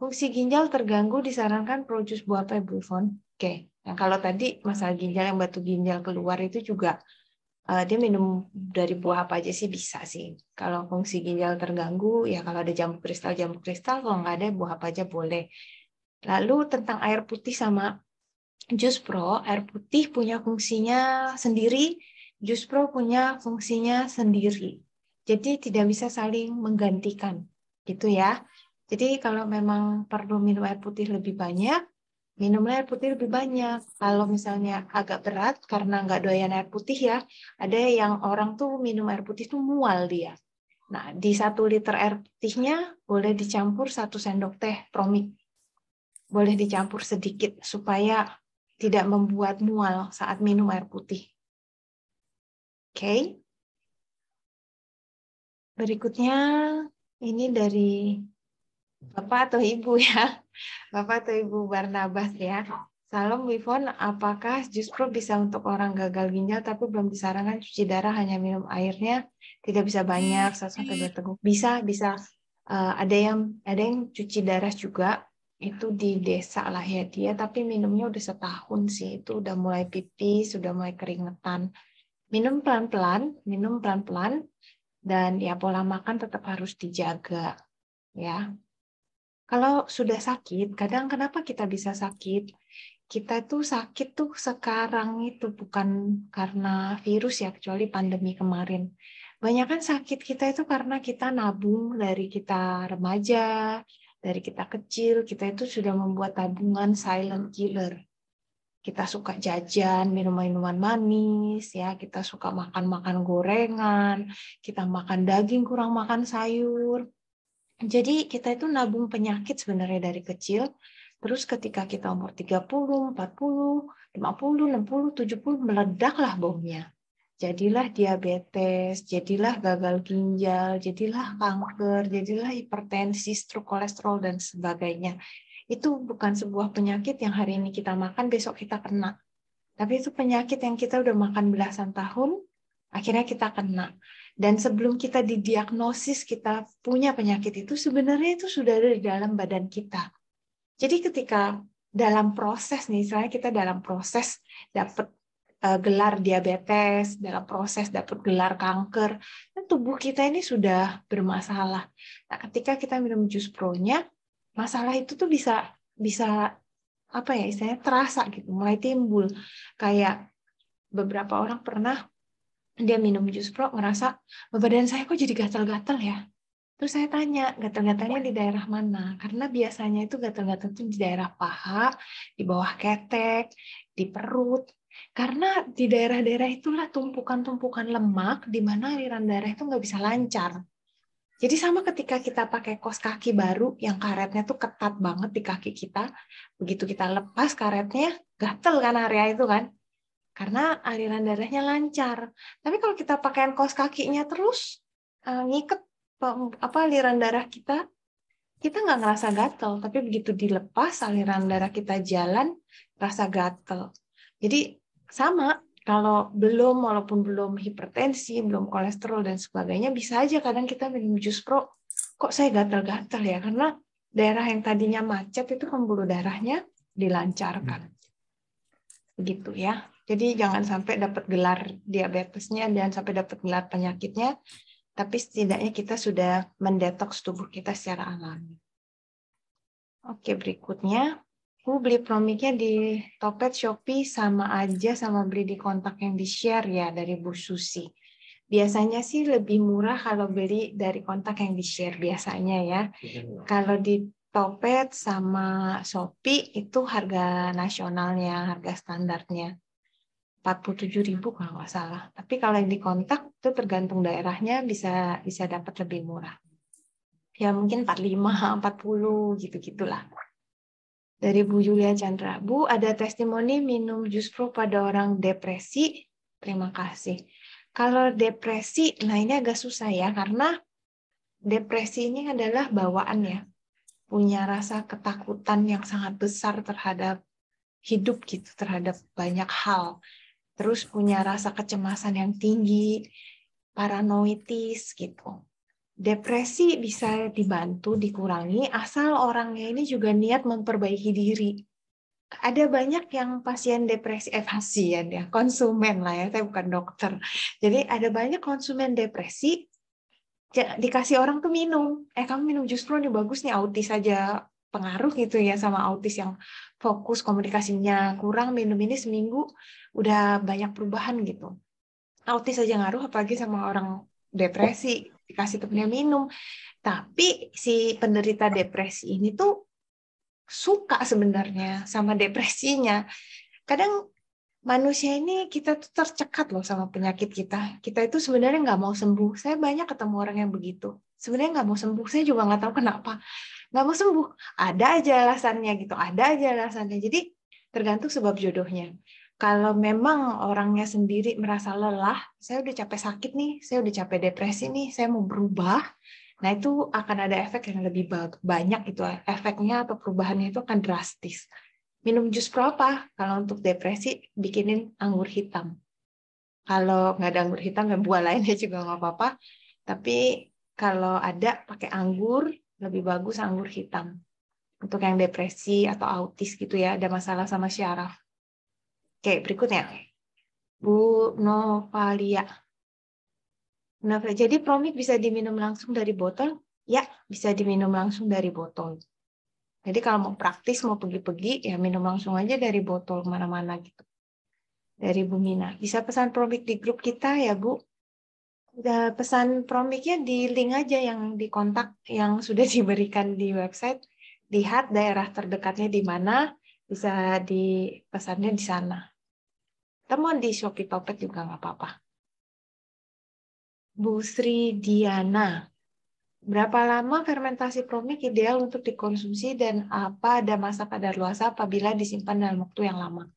Fungsi ginjal terganggu disarankan pro jus buah apa ibu Oke, okay. nah, kalau tadi masalah ginjal yang batu ginjal keluar itu juga uh, dia minum dari buah apa aja sih bisa sih. Kalau fungsi ginjal terganggu, ya kalau ada jambu kristal, jambu kristal. Kalau nggak ada, buah apa aja boleh. Lalu tentang air putih sama jus pro, air putih punya fungsinya sendiri, jus pro punya fungsinya sendiri. Jadi tidak bisa saling menggantikan, gitu ya. Jadi kalau memang perlu minum air putih lebih banyak, minum air putih lebih banyak. Kalau misalnya agak berat karena nggak doyan air putih ya, ada yang orang tuh minum air putih tuh mual dia. Nah, di satu liter air putihnya boleh dicampur satu sendok teh promik. Boleh dicampur sedikit supaya tidak membuat mual saat minum air putih. Oke. Okay. Berikutnya ini dari Bapak atau Ibu ya Bapak atau Ibu Barnabas ya. Salam Wifon, apakah jus justru bisa untuk orang gagal ginjal tapi belum disarankan cuci darah hanya minum airnya tidak bisa banyak satu atau dua teguk? Bisa, bisa. Uh, ada yang ada yang cuci darah juga itu di desa lah ya dia tapi minumnya udah setahun sih itu udah mulai pipis sudah mulai keringetan minum pelan-pelan minum pelan-pelan dan ya pola makan tetap harus dijaga ya kalau sudah sakit, kadang kenapa kita bisa sakit? Kita itu sakit tuh sekarang itu bukan karena virus ya, kecuali pandemi kemarin. Banyak kan sakit kita itu karena kita nabung dari kita remaja, dari kita kecil, kita itu sudah membuat tabungan silent hmm. killer kita suka jajan minum-minuman manis ya kita suka makan-makan gorengan kita makan daging kurang makan sayur jadi kita itu nabung penyakit sebenarnya dari kecil. Terus ketika kita umur 30, 40, 50, 60, 70 meledaklah bomnya. Jadilah diabetes, jadilah gagal ginjal, jadilah kanker, jadilah hipertensi, stroke, kolesterol dan sebagainya. Itu bukan sebuah penyakit yang hari ini kita makan besok kita kena. Tapi itu penyakit yang kita udah makan belasan tahun, akhirnya kita kena. Dan sebelum kita didiagnosis kita punya penyakit itu, sebenarnya itu sudah ada di dalam badan kita. Jadi ketika dalam proses nih, misalnya kita dalam proses dapat eh, gelar diabetes, dalam proses dapat gelar kanker, dan tubuh kita ini sudah bermasalah. Nah, ketika kita minum jus pronya, masalah itu tuh bisa bisa apa ya istilahnya terasa gitu, mulai timbul. Kayak beberapa orang pernah dia minum jus pro ngerasa badan saya kok jadi gatal-gatal ya terus saya tanya gatal-gatalnya di daerah mana karena biasanya itu gatal-gatal itu di daerah paha di bawah ketek di perut karena di daerah-daerah itulah tumpukan-tumpukan lemak di mana aliran darah itu nggak bisa lancar jadi sama ketika kita pakai kos kaki baru yang karetnya tuh ketat banget di kaki kita, begitu kita lepas karetnya, gatel kan area itu kan karena aliran darahnya lancar. Tapi kalau kita pakaian kos kakinya terus uh, ngiket apa aliran darah kita, kita nggak ngerasa gatel. Tapi begitu dilepas aliran darah kita jalan, rasa gatel. Jadi sama kalau belum walaupun belum hipertensi, belum kolesterol dan sebagainya, bisa aja kadang kita minum jus pro kok saya gatel-gatel ya karena daerah yang tadinya macet itu pembuluh darahnya dilancarkan. Hmm. Begitu ya. Jadi jangan sampai dapat gelar diabetesnya dan sampai dapat gelar penyakitnya, tapi setidaknya kita sudah mendetoks tubuh kita secara alami. Oke, berikutnya. Aku beli promiknya di Topet Shopee sama aja sama beli di kontak yang di-share ya dari Bu Susi. Biasanya sih lebih murah kalau beli dari kontak yang di-share biasanya ya. Mm-hmm. Kalau di Topet sama Shopee itu harga nasionalnya, harga standarnya. 47 ribu kalau nggak salah. Tapi kalau yang dikontak itu tergantung daerahnya bisa bisa dapat lebih murah. Ya mungkin 45, 40 gitu-gitulah. Dari Bu Julia Chandra, Bu ada testimoni minum jus pro pada orang depresi. Terima kasih. Kalau depresi, nah ini agak susah ya karena depresi ini adalah bawaan ya. Punya rasa ketakutan yang sangat besar terhadap hidup gitu terhadap banyak hal terus punya rasa kecemasan yang tinggi, paranoitis gitu. Depresi bisa dibantu dikurangi asal orangnya ini juga niat memperbaiki diri. Ada banyak yang pasien depresi, eh pasien ya, konsumen lah ya, saya bukan dokter. Jadi ada banyak konsumen depresi dikasih orang ke minum, eh kamu minum jus justru nih bagus nih autis aja pengaruh gitu ya sama autis yang fokus komunikasinya kurang minum ini seminggu udah banyak perubahan gitu autis aja ngaruh apalagi sama orang depresi dikasih temennya minum tapi si penderita depresi ini tuh suka sebenarnya sama depresinya kadang manusia ini kita tuh tercekat loh sama penyakit kita. Kita itu sebenarnya nggak mau sembuh. Saya banyak ketemu orang yang begitu. Sebenarnya nggak mau sembuh. Saya juga nggak tahu kenapa nggak mau sembuh ada aja alasannya gitu ada aja alasannya jadi tergantung sebab jodohnya kalau memang orangnya sendiri merasa lelah saya udah capek sakit nih saya udah capek depresi nih saya mau berubah nah itu akan ada efek yang lebih banyak itu efeknya atau perubahannya itu akan drastis minum jus berapa kalau untuk depresi bikinin anggur hitam kalau nggak ada anggur hitam ya buah lainnya juga nggak apa-apa tapi kalau ada pakai anggur lebih bagus anggur hitam. Untuk yang depresi atau autis gitu ya, ada masalah sama syaraf. Oke, berikutnya. Bu Novalia. Nah, jadi promik bisa diminum langsung dari botol? Ya, bisa diminum langsung dari botol. Jadi kalau mau praktis, mau pergi-pergi, ya minum langsung aja dari botol mana-mana gitu. Dari Bu Mina. Bisa pesan promik di grup kita ya, Bu pesan promiknya di link aja yang di kontak yang sudah <laughs> diberikan di website. Lihat daerah terdekatnya di mana, bisa di pesannya di sana. temuan di Shopee Topet juga nggak apa-apa. Bu Sri Diana, berapa lama fermentasi promik ideal untuk dikonsumsi dan apa ada masa luasa apabila disimpan dalam waktu yang lama?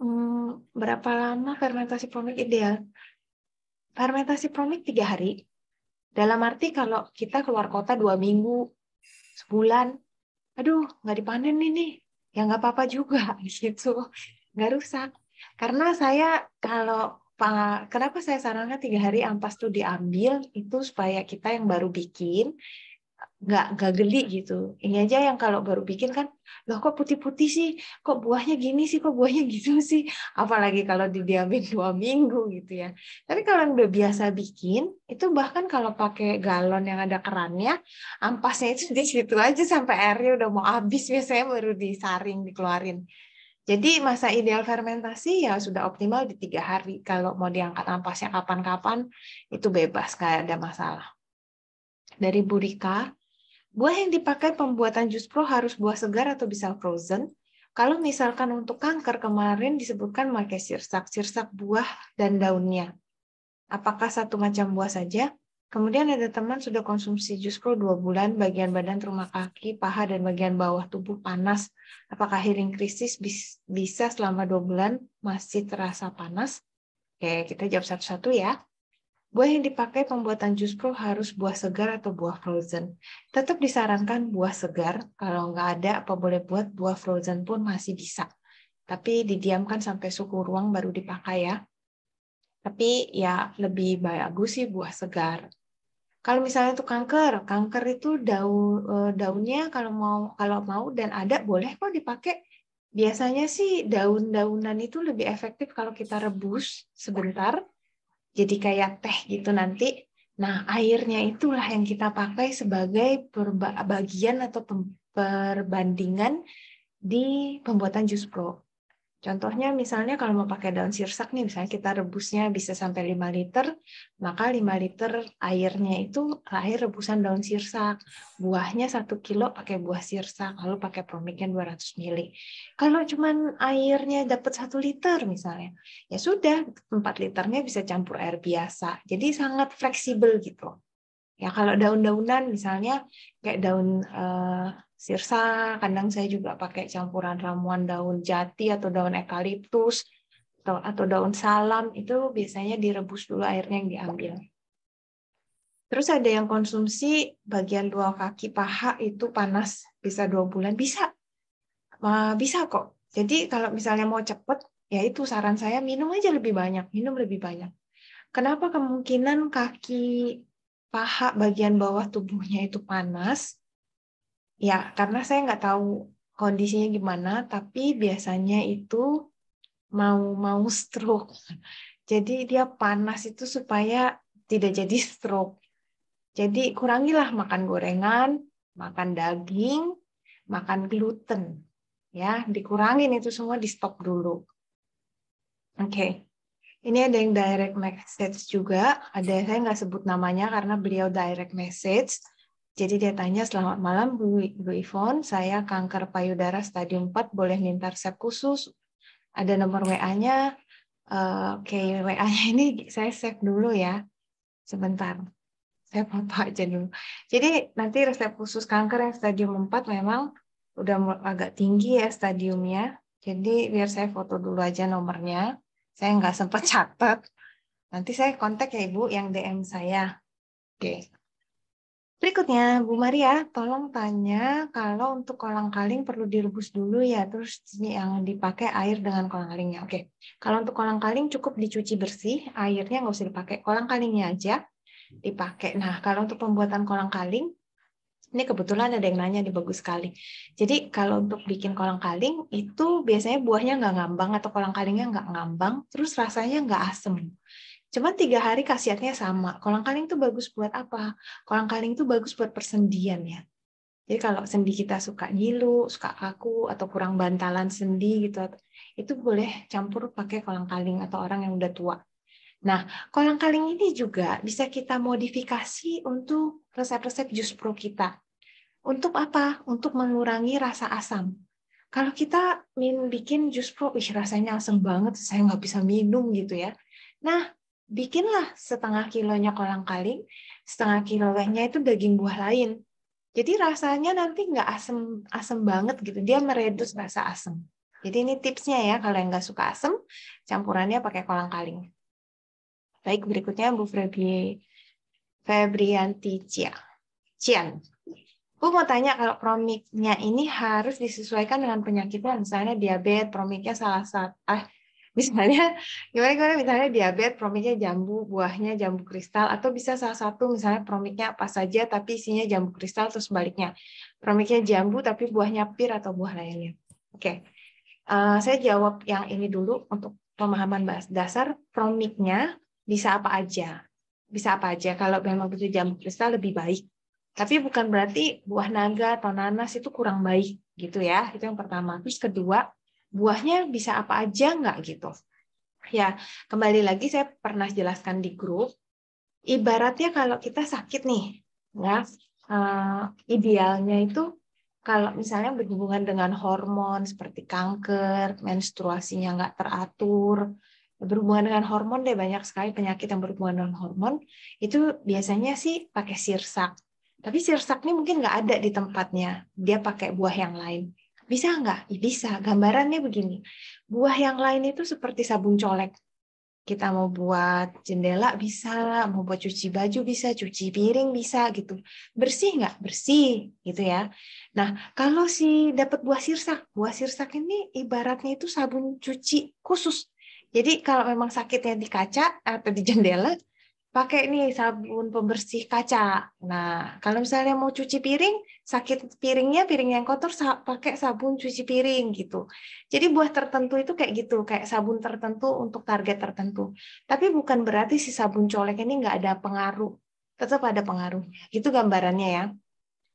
Hmm, berapa lama fermentasi promik ideal? fermentasi promik tiga hari. Dalam arti kalau kita keluar kota dua minggu, sebulan, aduh nggak dipanen ini nih, ya nggak apa-apa juga <laughs> gitu, nggak rusak. Karena saya kalau kenapa saya sarankan tiga hari ampas tuh diambil itu supaya kita yang baru bikin nggak nggak geli gitu ini aja yang kalau baru bikin kan loh kok putih-putih sih kok buahnya gini sih kok buahnya <laughs> gitu sih apalagi kalau didiamin dua minggu gitu ya tapi kalau yang udah biasa bikin itu bahkan kalau pakai galon yang ada kerannya ampasnya itu <laughs> di situ aja sampai airnya udah mau habis biasanya baru disaring dikeluarin jadi masa ideal fermentasi ya sudah optimal di tiga hari kalau mau diangkat ampasnya kapan-kapan itu bebas kayak ada masalah dari Burika Buah yang dipakai pembuatan jus pro harus buah segar atau bisa frozen. Kalau misalkan untuk kanker kemarin disebutkan pakai sirsak, sirsak buah dan daunnya. Apakah satu macam buah saja? Kemudian ada teman sudah konsumsi jus pro dua bulan, bagian badan rumah kaki, paha, dan bagian bawah tubuh panas. Apakah healing krisis bisa selama dua bulan masih terasa panas? Oke, kita jawab satu-satu ya. Buah yang dipakai pembuatan jus pro harus buah segar atau buah frozen. Tetap disarankan buah segar, kalau nggak ada apa boleh buat buah frozen pun masih bisa. Tapi didiamkan sampai suhu ruang baru dipakai ya. Tapi ya lebih bagus sih buah segar. Kalau misalnya itu kanker, eh, kanker itu daun daunnya kalau mau kalau mau dan ada boleh kok dipakai. Biasanya sih daun-daunan itu lebih efektif kalau kita rebus sebentar jadi kayak teh gitu nanti. Nah, airnya itulah yang kita pakai sebagai bagian atau perbandingan di pembuatan jus pro. Contohnya misalnya kalau mau pakai daun sirsak nih, misalnya kita rebusnya bisa sampai 5 liter, maka 5 liter airnya itu air rebusan daun sirsak. Buahnya 1 kilo pakai buah sirsak, lalu pakai promiknya 200 ml. Kalau cuman airnya dapat 1 liter misalnya, ya sudah 4 liternya bisa campur air biasa. Jadi sangat fleksibel gitu. Ya kalau daun-daunan misalnya kayak daun eh, sirsa, kadang saya juga pakai campuran ramuan daun jati atau daun ekaliptus atau, atau daun salam itu biasanya direbus dulu airnya yang diambil. Terus ada yang konsumsi bagian dua kaki paha itu panas bisa dua bulan bisa bisa kok. Jadi kalau misalnya mau cepet ya itu saran saya minum aja lebih banyak minum lebih banyak. Kenapa kemungkinan kaki paha bagian bawah tubuhnya itu panas ya karena saya nggak tahu kondisinya gimana tapi biasanya itu mau mau stroke <laughs> jadi dia panas itu supaya tidak jadi stroke jadi kurangilah makan gorengan makan daging makan gluten ya dikurangin itu semua di stop dulu oke okay. ini ada yang direct message juga ada saya nggak sebut namanya karena beliau direct message jadi dia tanya, selamat malam Bu, Bu Yvonne, saya kanker payudara stadium 4, boleh minta resep khusus? Ada nomor WA-nya? Eh, oke, okay, WA-nya <laughs> ini saya save dulu ya. Sebentar, saya foto aja dulu. Jadi nanti resep khusus kanker yang stadium 4 memang udah agak tinggi ya stadiumnya. Jadi biar saya foto dulu aja nomornya. Saya nggak sempat <laughs> catat. Nanti saya kontak ya Ibu yang DM saya. Oke. Okay. Berikutnya, Bu Maria, tolong tanya kalau untuk kolang-kaling perlu direbus dulu ya, terus yang dipakai air dengan kolang-kalingnya. Oke, kalau untuk kolang-kaling cukup dicuci bersih, airnya nggak usah dipakai, kolang-kalingnya aja dipakai. Nah, kalau untuk pembuatan kolang-kaling, ini kebetulan ada yang nanya di bagus sekali. Jadi kalau untuk bikin kolang-kaling itu biasanya buahnya nggak ngambang atau kolang-kalingnya nggak ngambang, terus rasanya nggak asem. Cuman tiga hari khasiatnya sama. Kolang kaling itu bagus buat apa? Kolang kaling itu bagus buat persendian ya. Jadi kalau sendi kita suka ngilu, suka kaku, atau kurang bantalan sendi gitu, itu boleh campur pakai kolang kaling atau orang yang udah tua. Nah, kolang kaling ini juga bisa kita modifikasi untuk resep-resep jus pro kita. Untuk apa? Untuk mengurangi rasa asam. Kalau kita bikin jus pro, ih rasanya asam banget, saya nggak bisa minum gitu ya. Nah, bikinlah setengah kilonya kolang kaling, setengah kilonya itu daging buah lain. Jadi rasanya nanti nggak asem asem banget gitu. Dia meredus rasa asem. Jadi ini tipsnya ya kalau yang nggak suka asem, campurannya pakai kolang kaling. Baik, berikutnya Bu Febri Febrianti Cia. Cian. Bu mau tanya kalau promiknya ini harus disesuaikan dengan penyakitnya, misalnya diabetes, promiknya salah satu, ah, misalnya gimana gimana misalnya diabetes promiknya jambu buahnya jambu kristal atau bisa salah satu misalnya promiknya apa saja tapi isinya jambu kristal terus sebaliknya promiknya jambu tapi buahnya pir atau buah lainnya oke okay. uh, eh, saya jawab yang ini dulu untuk pemahaman bahas dasar promiknya bisa apa aja bisa apa aja kalau memang butuh jambu kristal lebih baik tapi bukan berarti buah naga atau nanas itu kurang baik gitu ya itu yang pertama terus kedua buahnya bisa apa aja nggak gitu. Ya, kembali lagi saya pernah jelaskan di grup, ibaratnya kalau kita sakit nih, ya, uh, idealnya itu kalau misalnya berhubungan dengan hormon seperti kanker, menstruasinya nggak teratur, berhubungan dengan hormon deh banyak sekali penyakit yang berhubungan dengan hormon itu biasanya sih pakai sirsak tapi sirsak ini mungkin nggak ada di tempatnya dia pakai buah yang lain bisa nggak? Ya, bisa. Gambarannya begini. Buah yang lain itu seperti sabun colek. Kita mau buat jendela bisa, mau buat cuci baju bisa, cuci piring bisa gitu. Bersih nggak? Bersih gitu ya. Nah kalau si dapat buah sirsak, buah sirsak ini ibaratnya itu sabun cuci khusus. Jadi kalau memang sakitnya di kaca atau di jendela, pakai nih sabun pembersih kaca. Nah, kalau misalnya mau cuci piring, sakit piringnya piring yang kotor pakai sabun cuci piring gitu. Jadi buah tertentu itu kayak gitu, kayak sabun tertentu untuk target tertentu. Tapi bukan berarti si sabun colek ini nggak ada pengaruh. Tetap ada pengaruh. Gitu gambarannya ya.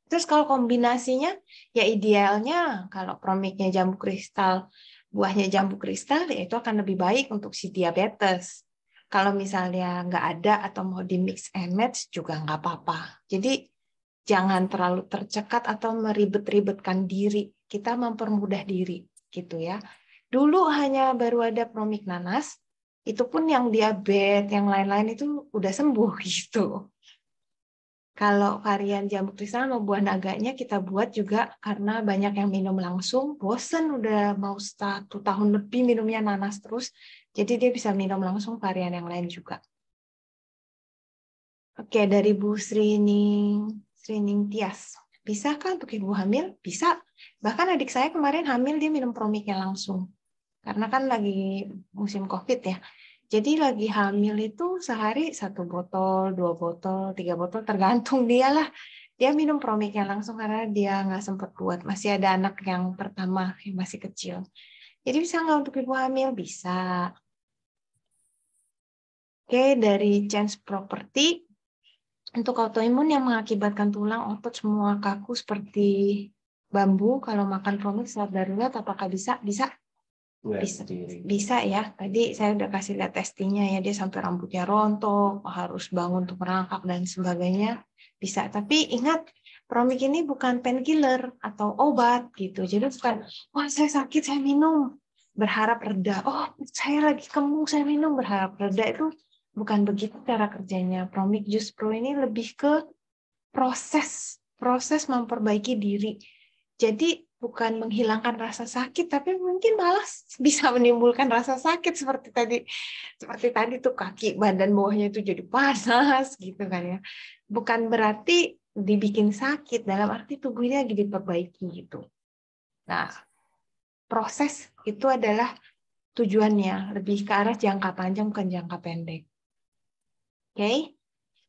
Terus kalau kombinasinya, ya idealnya kalau promiknya jambu kristal, buahnya jambu kristal, ya itu akan lebih baik untuk si diabetes kalau misalnya nggak ada atau mau di mix and match juga nggak apa-apa. Jadi jangan terlalu tercekat atau meribet-ribetkan diri. Kita mempermudah diri gitu ya. Dulu hanya baru ada promik nanas, itu pun yang diabetes, yang lain-lain itu udah sembuh <laughs> gitu. Kalau varian jamu kristal mau buah naganya kita buat juga karena banyak yang minum langsung, bosen udah mau satu tahun lebih minumnya nanas terus, jadi dia bisa minum langsung varian yang lain juga. Oke, dari Bu Srining, Srining Tias. Bisa kan untuk ibu hamil? Bisa. Bahkan adik saya kemarin hamil dia minum promiknya langsung. Karena kan lagi musim COVID ya. Jadi lagi hamil itu sehari satu botol, dua botol, tiga botol tergantung dia lah. Dia minum promiknya langsung karena dia nggak sempat buat. Masih ada anak yang pertama yang masih kecil. Jadi bisa nggak untuk ibu hamil? Bisa. Oke, dari chance property, untuk autoimun yang mengakibatkan tulang, otot semua kaku seperti bambu, kalau makan promis serat darurat, apakah bisa? Bisa. Bisa, bisa ya. Tadi saya udah kasih lihat testinya ya, dia sampai rambutnya rontok, harus bangun untuk merangkak dan sebagainya. Bisa, tapi ingat Promik ini bukan painkiller atau obat gitu. Jadi bukan, wah oh, saya sakit saya minum berharap reda. Oh saya lagi kembung saya minum berharap reda itu bukan begitu cara kerjanya. Promik Juice Pro ini lebih ke proses proses memperbaiki diri. Jadi bukan menghilangkan rasa sakit tapi mungkin malah <laughs> bisa menimbulkan rasa sakit seperti tadi seperti tadi tuh kaki badan bawahnya itu jadi panas <laughs> gitu kan ya. Bukan berarti dibikin sakit dalam arti tubuhnya lagi diperbaiki gitu. Nah, proses itu adalah tujuannya lebih ke arah jangka panjang bukan jangka pendek. Oke. Okay?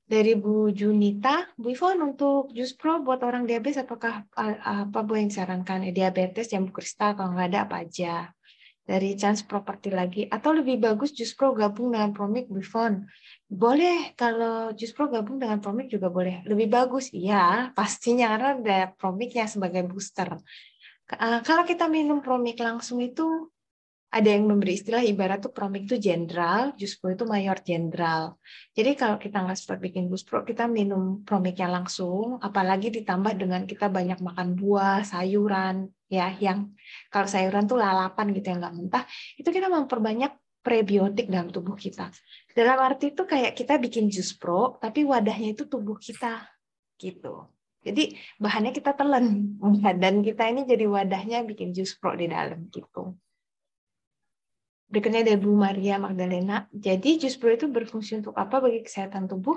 Dari Bu Junita, Bu Ivon untuk jus pro buat orang diabetes apakah apa Bu yang sarankan eh, diabetes jamu kristal kalau nggak ada apa aja? dari chance property lagi atau lebih bagus Juspro gabung dengan Promik Bifon. Boleh kalau Juspro gabung dengan Promik juga boleh. Lebih bagus iya pastinya karena ada Promiknya sebagai booster. Eh, kalau kita minum Promik langsung itu ada yang memberi istilah ibarat tuh promik itu jenderal, jus pro itu mayor jenderal. Jadi kalau kita nggak sempat bikin pro, kita minum promiknya langsung, apalagi ditambah dengan kita banyak makan buah, sayuran, ya yang kalau sayuran tuh lalapan gitu yang nggak mentah, itu kita memperbanyak prebiotik dalam tubuh kita. Dalam arti itu kayak kita bikin jus pro, tapi wadahnya itu tubuh kita gitu. Jadi bahannya kita telan, <laughs> dan kita ini jadi wadahnya bikin jus pro di dalam gitu. Berikutnya dari Bu Maria Magdalena. Jadi jus buah itu berfungsi untuk apa bagi kesehatan tubuh?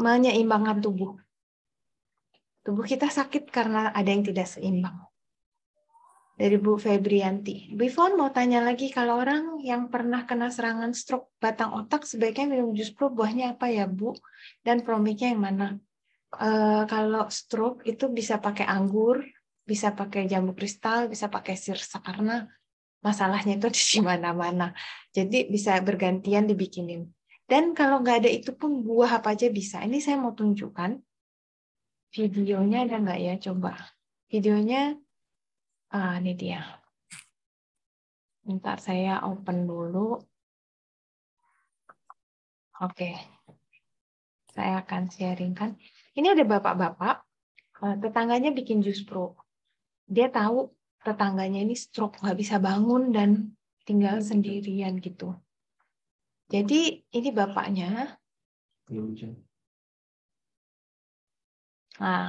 Menyeimbangkan tubuh. Tubuh kita sakit karena ada yang tidak seimbang. Dari Bu Febrianti. Bu Ivon mau tanya lagi kalau orang yang pernah kena serangan stroke batang otak sebaiknya minum jus pro buahnya apa ya Bu? Dan promiknya yang mana? E, kalau stroke itu bisa pakai anggur, bisa pakai jambu kristal, bisa pakai sirsak karena masalahnya itu di mana-mana. Jadi bisa bergantian dibikinin. Dan kalau nggak ada itu pun buah apa aja bisa. Ini saya mau tunjukkan videonya ada nggak ya? Coba videonya, ah, ini dia. Ntar saya open dulu. Oke, saya akan sharingkan. Ini ada bapak-bapak, eh, tetangganya bikin jus pro. Dia tahu tetangganya ini stroke nggak bisa bangun dan tinggal iya, sendirian gitu. Jadi ini bapaknya. Iya, nah,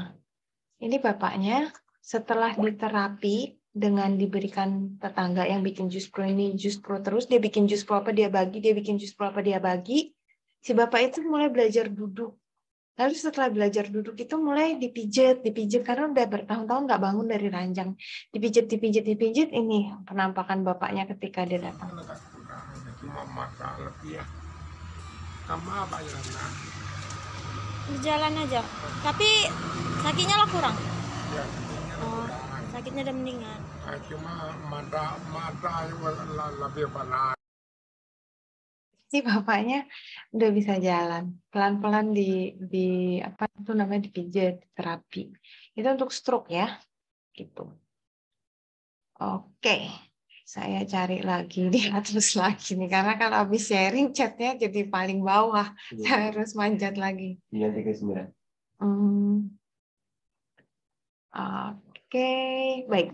ini bapaknya setelah diterapi dengan diberikan tetangga yang bikin jus pro ini jus pro terus dia bikin jus pro apa dia bagi dia bikin jus pro apa dia bagi si bapak itu mulai belajar duduk Lalu setelah belajar duduk itu mulai dipijit, dipijit karena udah bertahun-tahun nggak bangun dari ranjang. Dipijit, dipijit, dipijit ini penampakan bapaknya ketika dia datang. Ya. Ya, Jalan aja. Tapi sakitnya lo kurang. Iya, oh, sakitnya udah mendingan. Nah, cuma mata mata lebih panas si bapaknya udah bisa jalan pelan-pelan di di apa itu namanya dipijat terapi itu untuk stroke ya gitu oke saya cari lagi <laughs> terus lagi nih karena kalau habis sharing chatnya jadi paling bawah ya. saya harus manjat lagi iya tiga sembilan hmm. oke baik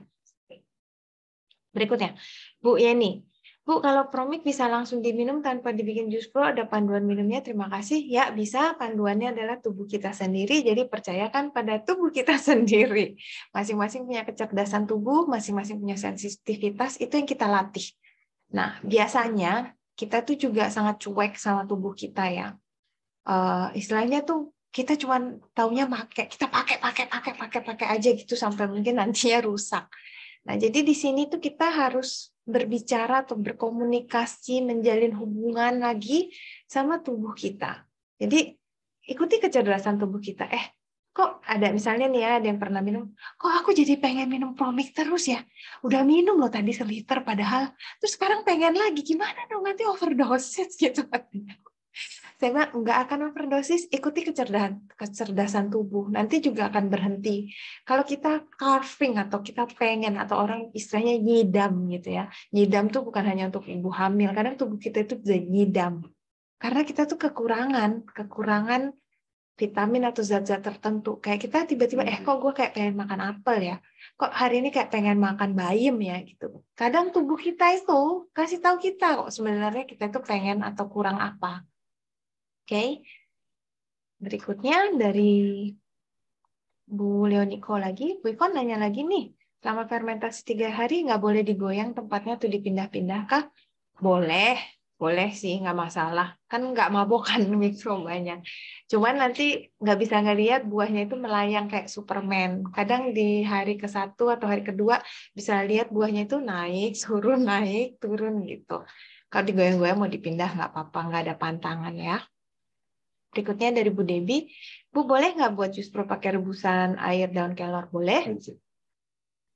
berikutnya Bu Yeni Bu, kalau promik bisa langsung diminum tanpa dibikin jus pro, ada panduan minumnya, terima kasih. Ya, bisa. Panduannya adalah tubuh kita sendiri, jadi percayakan pada tubuh kita <laughs> sendiri. Masing-masing punya kecerdasan tubuh, masing-masing punya sensitivitas, itu yang kita latih. Nah, biasanya kita tuh juga sangat cuek sama tubuh kita ya. Uh, istilahnya tuh kita cuma taunya pakai, kita pakai, pakai, pakai, pakai, pakai aja gitu sampai mungkin nantinya rusak. Nah, jadi di sini tuh kita harus berbicara atau berkomunikasi, menjalin hubungan lagi sama tubuh kita. Jadi ikuti kecerdasan tubuh kita. Eh, kok ada misalnya nih ya ada yang pernah minum, kok aku jadi pengen minum promik terus ya? Udah minum loh tadi seliter padahal, terus sekarang pengen lagi. Gimana dong nanti overdosis <laughs> gitu saya bilang nggak akan overdosis ikuti kecerdasan kecerdasan tubuh nanti juga akan berhenti kalau kita carving atau kita pengen atau orang istilahnya nyidam gitu ya nyidam tuh bukan hanya untuk ibu hamil kadang tubuh kita itu bisa nyidam karena kita tuh kekurangan kekurangan vitamin atau zat-zat tertentu. Kayak kita tiba-tiba, eh hmm. kok gue kayak pengen makan apel ya? Kok hari ini kayak pengen makan bayam ya? gitu. Kadang tubuh kita itu kasih tahu kita kok sebenarnya kita itu pengen atau kurang apa. Oke, berikutnya dari Bu Leoniko lagi. Bu Ikon nanya lagi nih, selama fermentasi tiga hari nggak boleh digoyang tempatnya tuh dipindah-pindah kah? Boleh, boleh sih nggak masalah kan nggak mabok kan <laughs> mikrobanya cuman nanti nggak bisa ngelihat buahnya itu melayang kayak Superman kadang di hari ke satu atau hari kedua bisa lihat buahnya itu naik turun <laughs> naik turun gitu kalau digoyang-goyang mau dipindah nggak apa-apa nggak ada pantangan ya Berikutnya dari Bu Debi. Bu, boleh nggak buat jus pro pakai rebusan air daun kelor? Boleh?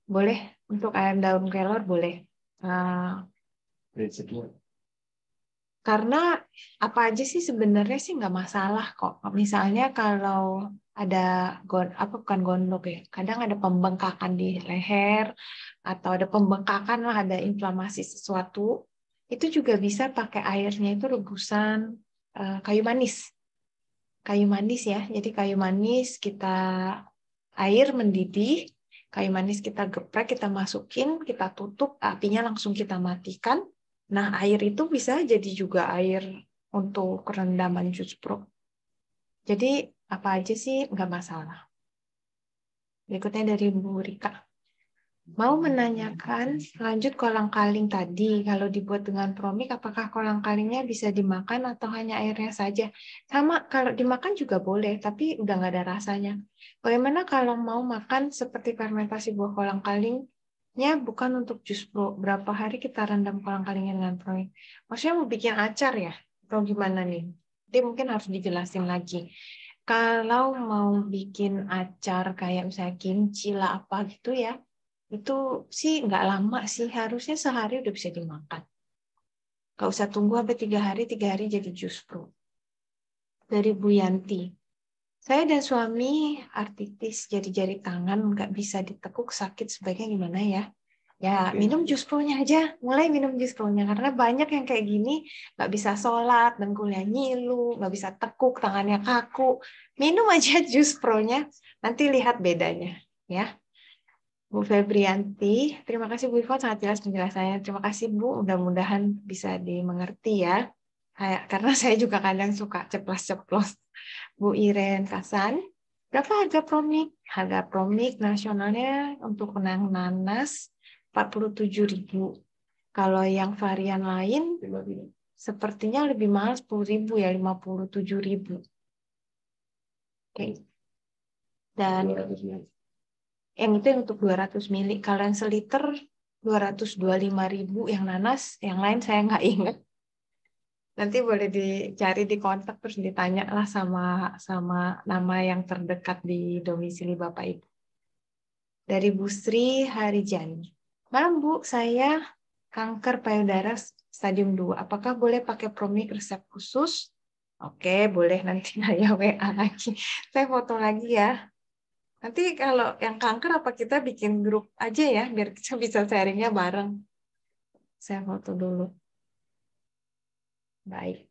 Boleh. Untuk air daun kelor, boleh. Uh, karena apa aja sih sebenarnya sih nggak masalah kok. Misalnya kalau ada gon apa bukan gondok ya, kadang ada pembengkakan di leher atau ada pembengkakan lah ada inflamasi sesuatu, itu juga bisa pakai airnya itu rebusan uh, kayu manis kayu manis ya. Jadi kayu manis kita air mendidih, kayu manis kita geprek, kita masukin, kita tutup, apinya langsung kita matikan. Nah, air itu bisa jadi juga air untuk rendaman jus bro. Jadi, apa aja sih nggak masalah. Berikutnya dari Bu Rika. Mau menanyakan lanjut kolang kaling tadi, kalau dibuat dengan promik, apakah kolang kalingnya bisa dimakan atau hanya airnya saja? Sama, kalau dimakan juga boleh, tapi udah nggak ada rasanya. Bagaimana kalau mau makan seperti fermentasi buah kolang kalingnya bukan untuk jus bro? Berapa hari kita rendam kolang kalingnya dengan promik? Maksudnya mau bikin acar ya? Atau gimana nih? Jadi mungkin harus dijelasin lagi kalau mau bikin acar kayak misalnya kimchi lah apa gitu ya itu sih nggak lama sih, harusnya sehari udah bisa dimakan. Gak usah tunggu sampai tiga hari, tiga hari jadi jus pro. Dari Bu Yanti, saya dan suami artritis jari-jari tangan nggak bisa ditekuk sakit sebaiknya gimana ya ya okay. minum jus pronya aja mulai minum jus pronya karena banyak yang kayak gini nggak bisa sholat dengkulnya nyilu nggak bisa tekuk tangannya kaku minum aja <laughs> jus pronya nanti lihat bedanya ya Bu Febrianti. Terima kasih Bu Ivon sangat jelas penjelasannya. Terima kasih Bu, mudah-mudahan bisa dimengerti ya. Karena <laughs> saya juga kadang suka ceplos-ceplos. Bu Iren Kasan, berapa harga promik? Harga promik nasionalnya untuk kenang nanas 47.000. Kalau yang varian lain sepertinya lebih mahal 10.000 ya, 57.000. Oke. Okay. Dan yang itu untuk 200 mili kalian seliter 225 ribu yang nanas yang lain saya nggak <laughs> inget nanti boleh dicari di kontak terus ditanya lah sama sama nama yang terdekat di domisili bapak ibu dari Bu Sri Harijani malam Bu saya kanker payudara stadium 2 apakah boleh pakai promik resep khusus Oke, boleh nanti naya WA lagi. Saya foto lagi ya Nanti kalau yang kanker apa kita bikin grup aja ya biar kita <laughs> bisa sharingnya bareng. Saya foto dulu. Baik.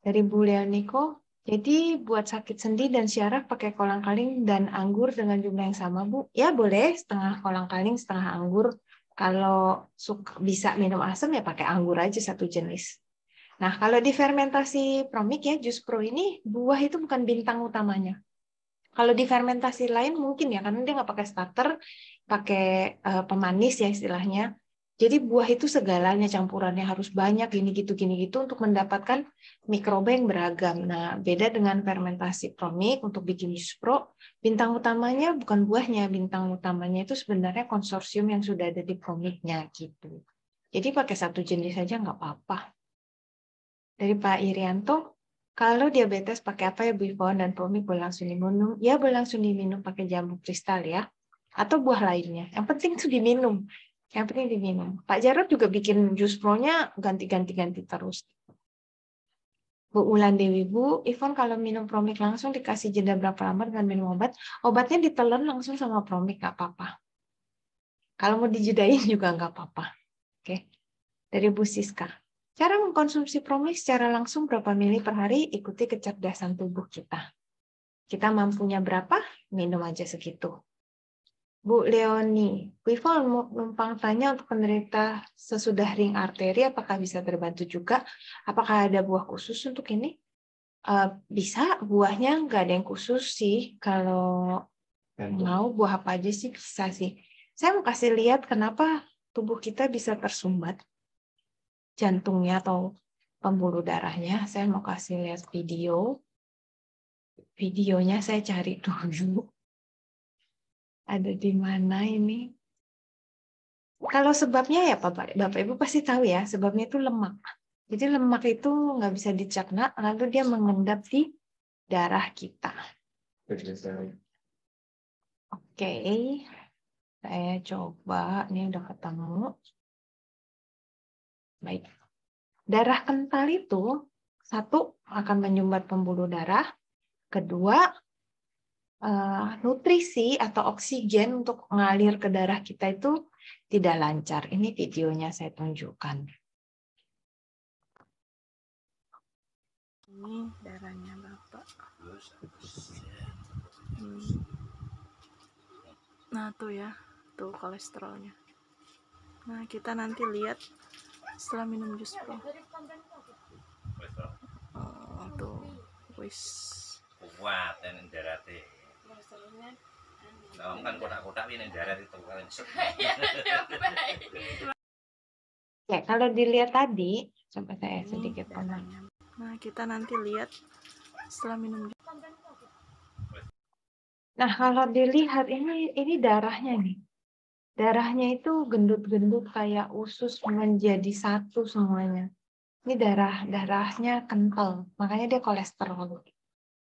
Dari Bu Leoniko, jadi buat sakit sendi dan syaraf pakai kolang kaling dan anggur dengan jumlah yang sama, Bu? Ya boleh, setengah kolang kaling, setengah anggur. Kalau suka, bisa minum asam ya pakai anggur aja satu jenis. Nah, kalau di fermentasi promik ya, jus pro ini buah itu bukan bintang utamanya. Kalau di fermentasi lain mungkin ya, karena dia nggak pakai starter, pakai uh, pemanis ya istilahnya. Jadi buah itu segalanya campurannya harus banyak gini gitu gini gitu untuk mendapatkan mikroba yang beragam. Nah, beda dengan fermentasi promik untuk bikin jus pro, bintang utamanya bukan buahnya, bintang utamanya itu sebenarnya konsorsium yang sudah ada di promiknya gitu. Jadi pakai satu jenis saja nggak apa-apa dari Pak Irianto, kalau diabetes pakai apa ya Bu Ivon dan Pomi boleh langsung diminum? Ya boleh langsung diminum pakai jamu kristal ya, atau buah lainnya. Yang penting itu diminum. Yang penting diminum. Pak Jarod juga bikin jus pro ganti ganti-ganti-ganti terus. Bu Ulan Dewi Bu, Ivon kalau minum promik langsung dikasih jeda berapa lama dengan minum obat? Obatnya ditelan langsung sama promik nggak apa-apa. Kalau mau dijedain <laughs> juga nggak apa-apa. Oke. Dari Bu Siska. Cara mengkonsumsi promis secara langsung berapa mili per hari ikuti kecerdasan tubuh kita. Kita mampunya berapa, minum aja segitu. Bu Leoni, Wifol numpang tanya untuk penderita sesudah ring arteri apakah bisa terbantu juga? Apakah ada buah khusus untuk ini? Uh, bisa, buahnya nggak ada yang khusus sih. Kalau Bantu. mau buah apa aja sih bisa sih. Saya mau kasih lihat kenapa tubuh kita bisa tersumbat jantungnya atau pembuluh darahnya. Saya mau kasih lihat video. Videonya saya cari dulu. Ada di mana ini? Kalau sebabnya ya Bapak, Bapak Ibu pasti tahu ya, sebabnya itu lemak. Jadi lemak itu nggak bisa dicerna, lalu dia mengendap di darah kita. Oke, okay. saya coba. Ini udah ketemu. Baik. Darah kental itu satu akan menyumbat pembuluh darah, kedua eh, nutrisi atau oksigen untuk mengalir ke darah kita itu tidak lancar. Ini videonya saya tunjukkan. Ini darahnya Bapak. Nah, tuh ya, tuh kolesterolnya. Nah, kita nanti lihat setelah minum jus bro oh tuh wis kuat dan darate Nah, kan kotak-kotak ini darat itu kalian Ya, kalau dilihat tadi, coba saya hmm, sedikit pelan. Ya, ya. Nah, kita nanti lihat setelah minum. Nah, kalau dilihat ini ini darahnya nih. Darahnya itu gendut-gendut kayak usus menjadi satu semuanya. Ini darah darahnya kental, makanya dia kolesterol.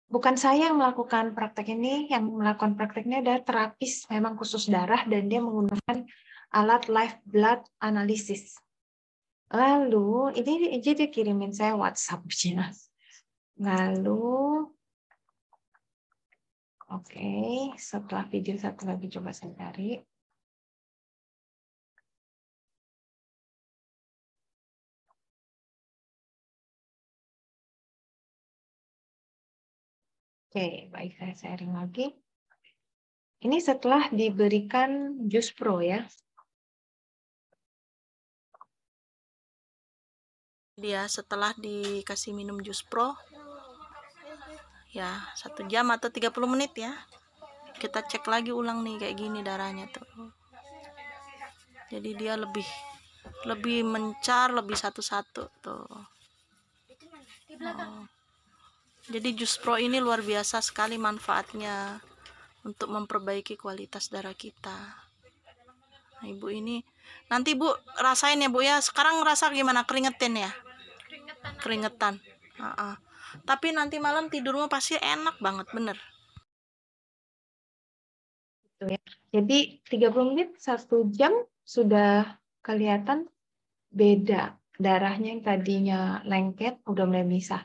Bukan saya yang melakukan praktek ini, yang melakukan prakteknya adalah terapis memang khusus darah dan dia menggunakan alat live blood analysis. Lalu ini aja dia kirimin saya whatsapp cina Lalu Oke, okay, setelah video satu lagi coba saya cari. Oke, baik saya sharing lagi. Ini setelah diberikan jus pro ya. Dia setelah dikasih minum jus pro ya satu jam atau 30 menit ya kita cek lagi ulang nih kayak gini darahnya tuh jadi dia lebih lebih mencar lebih satu-satu tuh oh jadi jus pro ini luar biasa sekali manfaatnya untuk memperbaiki kualitas darah kita nah, ibu ini nanti bu rasain ya bu ya sekarang rasa gimana keringetin ya keringetan, keringetan. Uh -uh. tapi nanti malam tidurmu pasti enak banget bener gitu ya. Jadi 30 menit satu jam sudah kelihatan beda darahnya yang tadinya lengket udah mulai bisa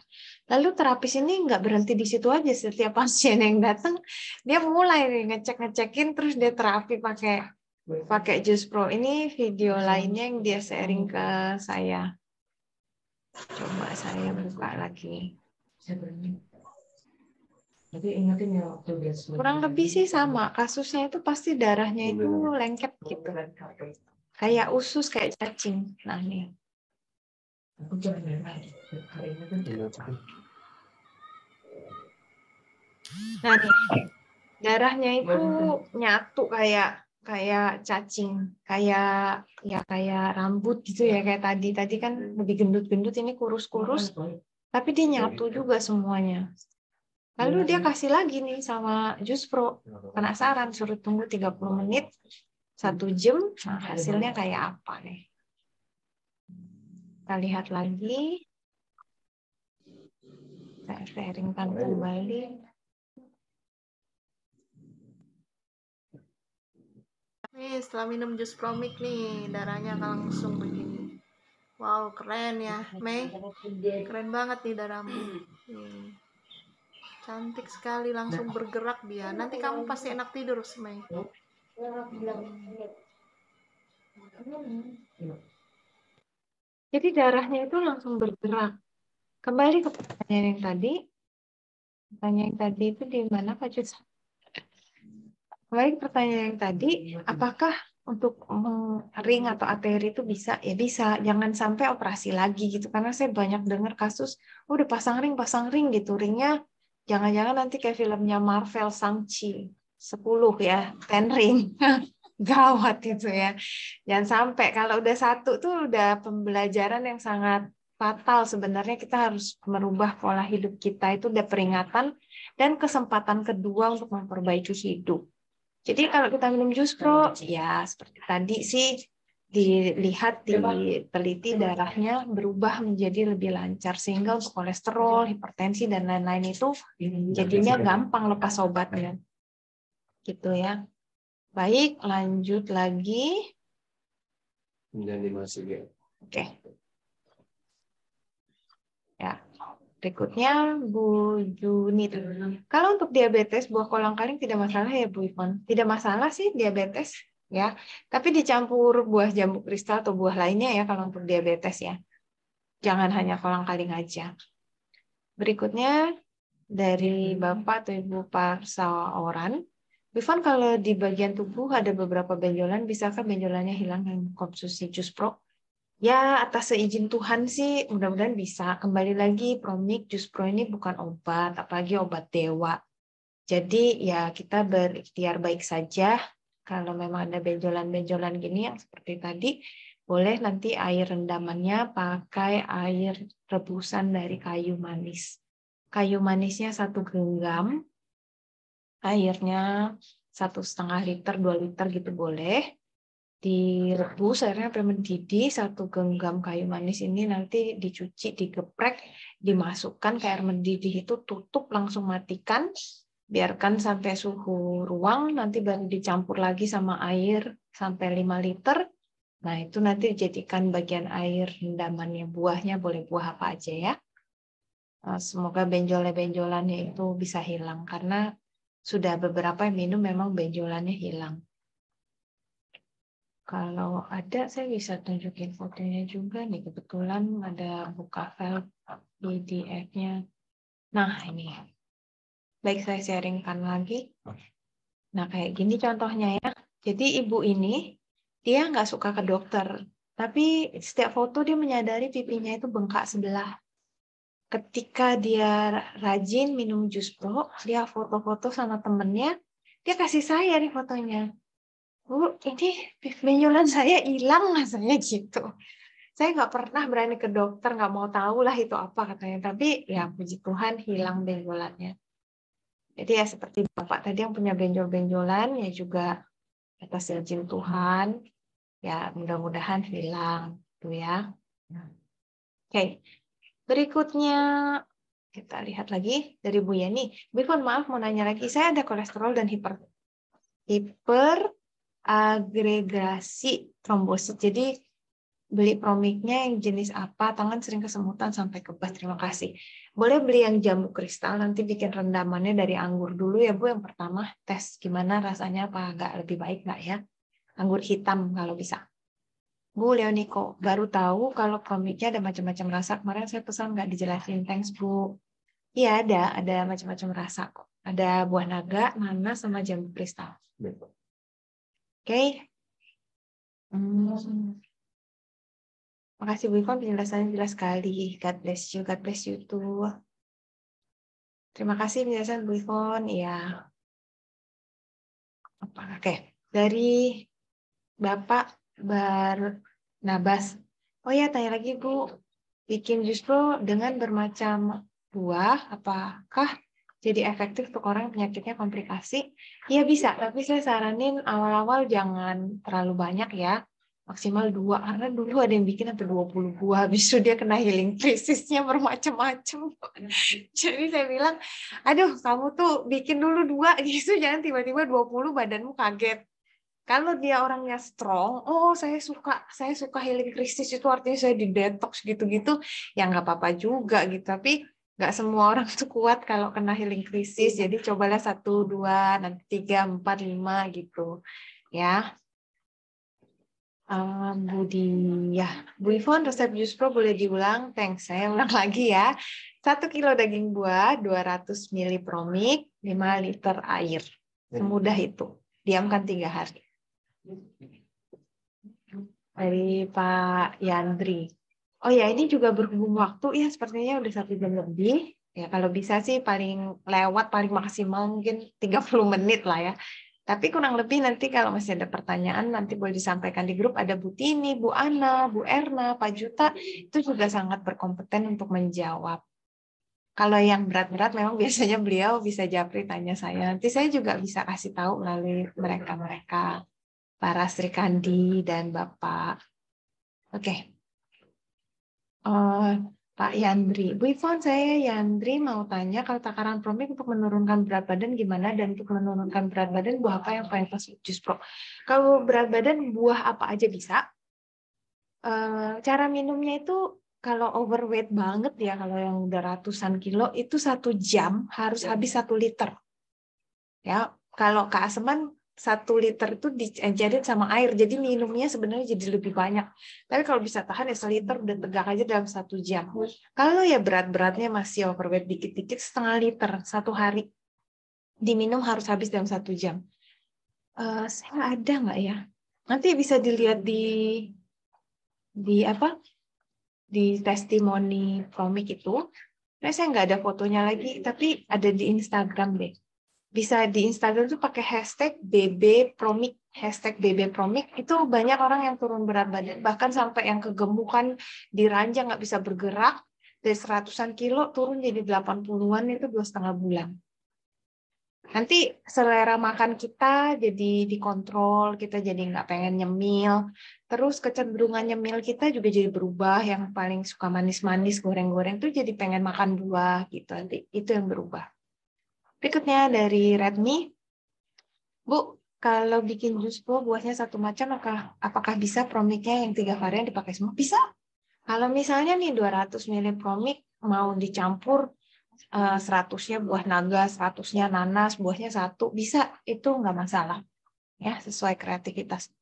Lalu terapis ini nggak berhenti di situ aja. Setiap pasien yang datang, dia mulai ngecek-ngecekin, terus dia terapi pakai pakai Jus Pro. Ini video lainnya yang dia sharing ke saya. Coba saya buka lagi. Ya Kurang lebih sih sama. Kasusnya itu pasti darahnya itu lengket gitu. Kayak usus, kayak cacing. Nah, nih aku jangan hari ini kan iya, nah nih, darahnya itu nyatu kayak kayak cacing kayak ya kayak rambut gitu ya iya. kayak tadi tadi kan lebih gendut-gendut ini kurus-kurus iya, tapi dia nyatu juga semuanya lalu dia kasih lagi nih sama jus pro penasaran suruh tunggu 30 menit satu jam nah, hasilnya kayak apa nih kita lihat lagi. Saya sharingkan kembali. Nih, setelah minum jus promik nih, darahnya akan langsung begini. Wow, keren ya, Mei. Keren banget nih darahmu. Nih. Cantik sekali, langsung bergerak dia. Nanti kamu pasti enak tidur, Mei. Hmm. Jadi darahnya itu langsung bergerak. Kembali ke pertanyaan yang tadi. Pertanyaan yang tadi itu di mana Pak Jus? Kembali ke pertanyaan yang tadi, apakah untuk ring atau arteri itu bisa ya bisa jangan sampai operasi lagi gitu karena saya banyak dengar kasus oh, udah pasang ring pasang ring gitu ringnya jangan-jangan nanti kayak filmnya Marvel Sangchi sepuluh ya 10 ring <laughs> gawat itu ya. Jangan sampai kalau udah satu tuh udah pembelajaran yang sangat fatal sebenarnya kita harus merubah pola hidup kita itu udah peringatan dan kesempatan kedua untuk memperbaiki hidup. Jadi kalau kita minum jus pro, ya seperti tadi sih dilihat diteliti darahnya berubah menjadi lebih lancar sehingga untuk kolesterol, hipertensi dan lain-lain itu iya, jadinya gampang lepas obatnya. Gitu ya. Baik, lanjut lagi. Dan dimasuk ya. Oke. Ya. Berikutnya Bu Juni. Kalau untuk diabetes buah kolang kaling tidak masalah ya Bu Ivon. Tidak masalah sih diabetes ya. Tapi dicampur buah jambu kristal atau buah lainnya ya kalau untuk diabetes ya. Jangan hanya kolang kaling aja. Berikutnya dari hmm. Bapak atau Ibu Oran. Bifan kalau di bagian tubuh ada beberapa benjolan, bisakah benjolannya hilang dengan konsumsi jus pro? Ya, atas seizin Tuhan sih mudah-mudahan bisa. Kembali lagi, promik jus pro ini bukan obat, apalagi obat dewa. Jadi ya kita berikhtiar baik saja. Kalau memang ada benjolan-benjolan gini yang seperti tadi, boleh nanti air rendamannya pakai air rebusan dari kayu manis. Kayu manisnya satu genggam, airnya satu setengah liter, dua liter gitu boleh. Direbus airnya mendidih, satu genggam kayu manis ini nanti dicuci, digeprek, dimasukkan ke air mendidih itu tutup langsung matikan, biarkan sampai suhu ruang, nanti baru dicampur lagi sama air sampai 5 liter. Nah, itu nanti dijadikan bagian air rendamannya, buahnya boleh buah apa aja ya. Nah, semoga benjolan-benjolannya itu bisa hilang karena sudah beberapa yang minum memang benjolannya hilang. Kalau ada saya bisa tunjukin fotonya juga nih kebetulan ada buka file PDF-nya. Nah ini baik saya sharingkan lagi. Nah kayak gini contohnya ya. Jadi ibu ini dia nggak suka ke dokter, tapi setiap foto dia menyadari pipinya itu bengkak sebelah ketika dia rajin minum jus pro, dia foto-foto sama temennya, dia kasih saya nih fotonya. Bu, ini benjolan saya hilang rasanya gitu. Saya nggak pernah berani ke dokter, nggak mau tahu lah itu apa katanya. Tapi ya puji Tuhan hilang benjolannya. Jadi ya seperti Bapak tadi yang punya benjol-benjolan, ya juga atas izin Tuhan, ya mudah-mudahan hilang. Tuh gitu ya. Oke, okay. Berikutnya kita lihat lagi dari Bu Yani. Bu maaf mau nanya lagi. Saya ada kolesterol dan hiper hiperagregasi trombosit. Jadi beli promiknya yang jenis apa? Tangan sering kesemutan sampai kebas. Terima kasih. Boleh beli yang jamu kristal. Nanti bikin rendamannya dari anggur dulu ya Bu. Yang pertama tes gimana rasanya apa agak lebih baik nggak ya? Anggur hitam kalau bisa. Bu Leoniko, baru tahu kalau komiknya ada macam-macam rasa. Kemarin saya pesan nggak dijelasin. Thanks, Bu. Iya, ada. Ada macam-macam rasa kok. Ada buah naga, nanas, sama jambu kristal. Oke. Okay. Hmm. Makasih Bu Ikon, penjelasannya jelas sekali. God bless you, God bless you too. Terima kasih penjelasan Bu Ikon. Ya. Oke, okay. dari Bapak bernabas. Oh ya, tanya lagi Bu, bikin justru dengan bermacam buah, apakah jadi efektif untuk orang penyakitnya komplikasi? Iya bisa, tapi saya saranin awal-awal jangan terlalu banyak ya, maksimal dua, karena dulu ada yang bikin sampai 20 buah, habis itu dia kena healing krisisnya bermacam-macam. <laughs> jadi saya bilang, aduh kamu tuh bikin dulu dua, gitu, jangan tiba-tiba 20 badanmu kaget kalau dia orangnya strong, oh saya suka saya suka healing krisis itu artinya saya di detox gitu-gitu, ya nggak apa-apa juga gitu. Tapi nggak semua orang tuh kuat kalau kena healing krisis. Iya. Jadi cobalah satu, dua, nanti tiga, empat, lima gitu, ya. Um, Budi, ya, Bu Ivon, resep jus pro boleh diulang? Thanks, saya ulang lagi ya. Satu kilo daging buah, 200 ml promik, lima liter air. Semudah itu. Diamkan tiga hari. Dari Pak Yandri. Oh ya, ini juga berhubung waktu ya, sepertinya udah satu jam lebih. Ya, kalau bisa sih paling lewat, paling maksimal mungkin 30 menit lah ya. Tapi kurang lebih nanti kalau masih ada pertanyaan, nanti boleh disampaikan di grup. Ada Bu Tini, Bu Ana, Bu Erna, Pak Juta, itu juga sangat berkompeten untuk menjawab. Kalau yang berat-berat memang biasanya beliau bisa japri tanya saya. Nanti saya juga bisa kasih tahu melalui mereka-mereka para Sri Kandi dan Bapak. Oke. Okay. Uh, eh, Pak Yandri, Bu Ivon saya Yandri mau tanya kalau takaran promik untuk menurunkan berat badan gimana dan untuk menurunkan berat badan buah apa yang paling pas jus pro? Kalau berat badan buah apa aja bisa. Eh, cara minumnya itu kalau overweight banget ya kalau yang udah ratusan kilo itu satu jam harus habis satu liter. Ya kalau keaseman satu liter itu dicairin eh, sama air jadi minumnya sebenarnya jadi lebih banyak tapi kalau bisa tahan ya seliter udah tegak aja dalam satu jam kalau ya berat-beratnya masih overweight dikit-dikit setengah liter satu hari diminum harus habis dalam satu jam uh, saya ada nggak ya nanti bisa dilihat di di apa di testimoni komik itu Nah, saya nggak ada fotonya lagi, tapi ada di Instagram deh bisa di Instagram tuh pakai hashtag BB Promik hashtag BB Promik itu banyak orang yang turun berat badan bahkan sampai yang kegemukan diranjang nggak bisa bergerak dari seratusan kilo turun jadi 80-an itu dua setengah bulan nanti selera makan kita jadi dikontrol kita jadi nggak pengen nyemil terus kecenderungan nyemil kita juga jadi berubah yang paling suka manis-manis goreng-goreng tuh jadi pengen makan buah gitu nanti itu yang berubah Berikutnya dari Redmi. Bu, kalau bikin jus buah, buahnya satu macam, maka apakah bisa promiknya yang tiga varian dipakai semua? Bisa. Kalau misalnya nih 200 ml promik mau dicampur 100-nya eh, buah naga, 100-nya nanas, buahnya satu, bisa. Itu nggak masalah. Ya, sesuai kreativitas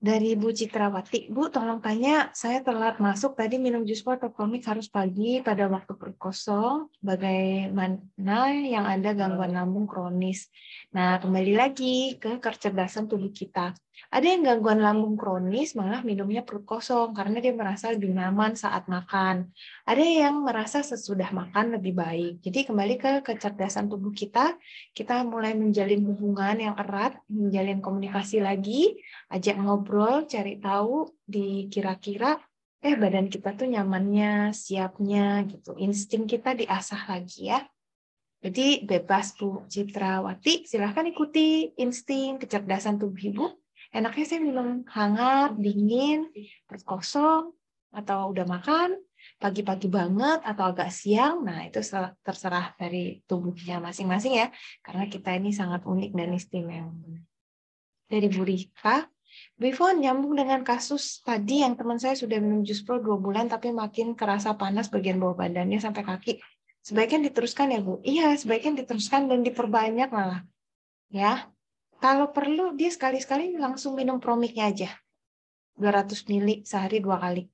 dari Bu Citrawati. Bu, tolong tanya, saya telat masuk tadi minum jus portokolmik harus pagi pada waktu perut kosong, bagaimana yang ada gangguan lambung kronis. Nah, kembali lagi ke kecerdasan tubuh kita. Ada yang gangguan lambung kronis malah minumnya perut kosong karena dia merasa lebih nyaman saat makan. Ada yang merasa sesudah makan lebih baik. Jadi kembali ke kecerdasan tubuh kita, kita mulai menjalin hubungan yang erat, menjalin komunikasi lagi, ajak ngobrol, cari tahu di kira-kira eh badan kita tuh nyamannya, siapnya gitu. Insting kita diasah lagi ya. Jadi bebas Bu Citrawati, silahkan ikuti insting kecerdasan tubuh Ibu enaknya saya minum hangat dingin terus kosong atau udah makan pagi-pagi banget atau agak siang nah itu terserah dari tubuhnya masing-masing ya karena kita ini sangat unik dan istimewa dari Bu Rika Bifon nyambung dengan kasus tadi yang teman saya sudah minum jus pro dua bulan tapi makin kerasa panas bagian bawah badannya sampai kaki sebaiknya diteruskan ya Bu. Iya, sebaiknya diteruskan dan diperbanyak malah. Ya. Kalau perlu dia sekali-sekali langsung minum promiknya aja. 200 mili sehari dua kali.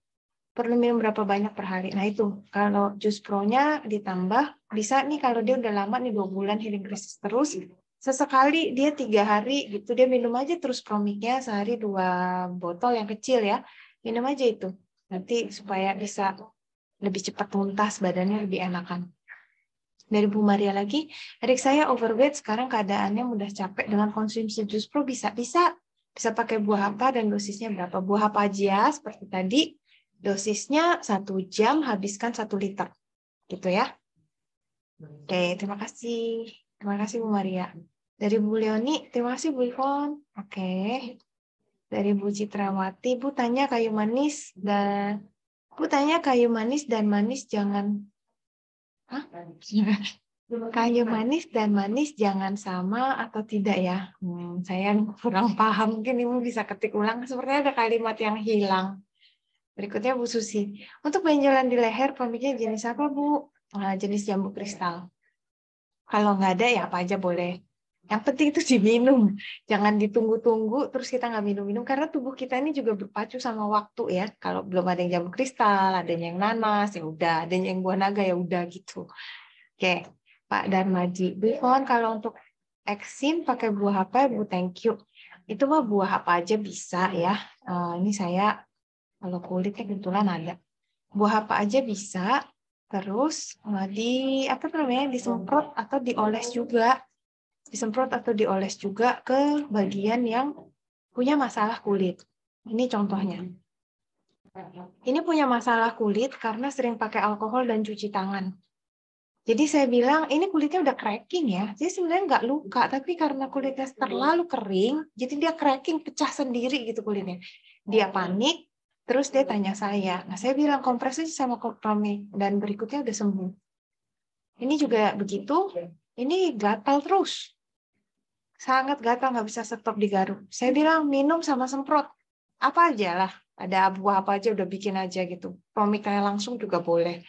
Perlu minum berapa banyak per hari? Nah itu, kalau jus pronya nya ditambah, bisa nih kalau dia udah lama nih dua bulan healing crisis terus, sesekali dia tiga hari gitu, dia minum aja terus promiknya sehari dua botol yang kecil ya. Minum aja itu. Nanti supaya bisa lebih cepat tuntas, badannya lebih enakan. Dari Bu Maria lagi, adik saya overweight sekarang keadaannya mudah capek dengan konsumsi jus pro bisa bisa bisa pakai buah apa dan dosisnya berapa? Buah apa aja seperti tadi? Dosisnya satu jam habiskan satu liter, gitu ya. Oke, terima kasih. Terima kasih Bu Maria. Dari Bu Leoni, terima kasih Bu Ivon. Oke. Dari Bu Citrawati, Bu tanya kayu manis dan Bu tanya kayu manis dan manis jangan Hah? <laughs> Kayu manis dan manis jangan sama atau tidak ya? Hmm, saya kurang paham. Mungkin Ibu bisa ketik ulang. Sepertinya ada kalimat yang hilang. Berikutnya Bu Susi. Untuk benjolan di leher, pemikir jenis apa Bu? Nah, jenis jambu kristal. Kalau nggak ada ya apa aja boleh. Yang penting itu diminum, jangan ditunggu-tunggu terus kita nggak minum-minum karena tubuh kita ini juga berpacu sama waktu ya. Kalau belum ada yang jamu kristal, ada yang nanas ya udah, ada yang buah naga ya udah gitu. Oke, Pak Darmaji, Bifon kalau untuk eksim pakai buah apa Bu? Thank you. Itu mah buah apa aja bisa ya. Uh, ini saya kalau kulitnya kebetulan ada. Buah apa aja bisa. Terus eh, di apa namanya disemprot atau dioles juga disemprot atau dioles juga ke bagian yang punya masalah kulit. Ini contohnya. Ini punya masalah kulit karena sering pakai alkohol dan cuci tangan. Jadi saya bilang ini kulitnya udah cracking ya. Jadi sebenarnya nggak luka, tapi karena kulitnya terlalu kering, jadi dia cracking, pecah sendiri gitu kulitnya. Dia panik, terus dia tanya saya. Nah saya bilang kompres aja sama kompromi dan berikutnya udah sembuh. Ini juga begitu. Ini gatal terus sangat gatal nggak bisa stop digaruk saya bilang minum sama semprot apa aja lah ada buah apa aja udah bikin aja gitu pomiknya langsung juga boleh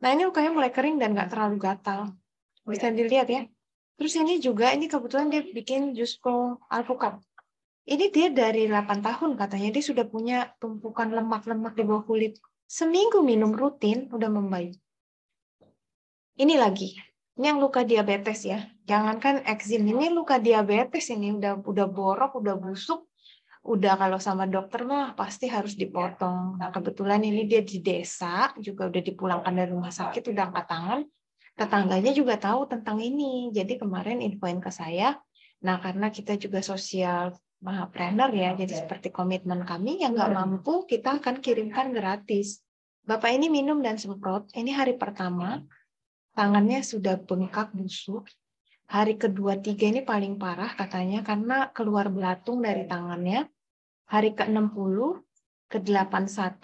nah ini lukanya mulai kering dan nggak terlalu gatal oh, bisa ya. dilihat ya terus ini juga ini kebetulan dia bikin jus alpukat ini dia dari 8 tahun katanya dia sudah punya tumpukan lemak-lemak di bawah kulit seminggu minum rutin udah membaik ini lagi ini yang luka diabetes ya Jangankan eksim, ini luka diabetes ini udah udah borok, udah busuk, udah kalau sama dokter mah pasti harus dipotong. Nah, kebetulan ini dia di desa juga udah dipulangkan dari rumah sakit udah angkat tangan. Tetangganya juga tahu tentang ini. Jadi kemarin infoin ke saya. Nah, karena kita juga sosial mahapreneur ya, jadi seperti komitmen kami yang nggak hmm. mampu kita akan kirimkan gratis. Bapak ini minum dan semprot. Ini hari pertama hmm. tangannya sudah bengkak busuk Hari kedua tiga ini paling parah katanya karena keluar belatung dari tangannya. Hari ke-60, ke-81,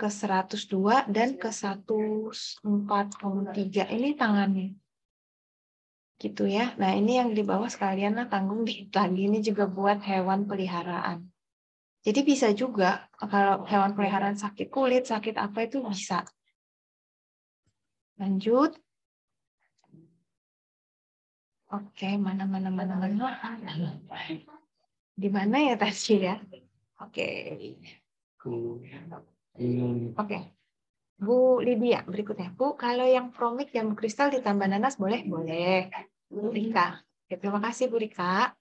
ke-102, dan ke-143 ini tangannya. Gitu ya. Nah ini yang di bawah sekalian lah tanggung di tadi <laughs> Ini juga buat hewan peliharaan. Jadi bisa juga kalau hewan peliharaan sakit kulit, sakit apa itu bisa. Lanjut. Oke, mana mana mana mana. Di mana ya Tasya ya? Oke. Oke. Bu Lydia berikutnya. Bu, kalau yang promik yang kristal ditambah nanas boleh? Boleh. Bu Rika. Ya, terima kasih Bu Rika.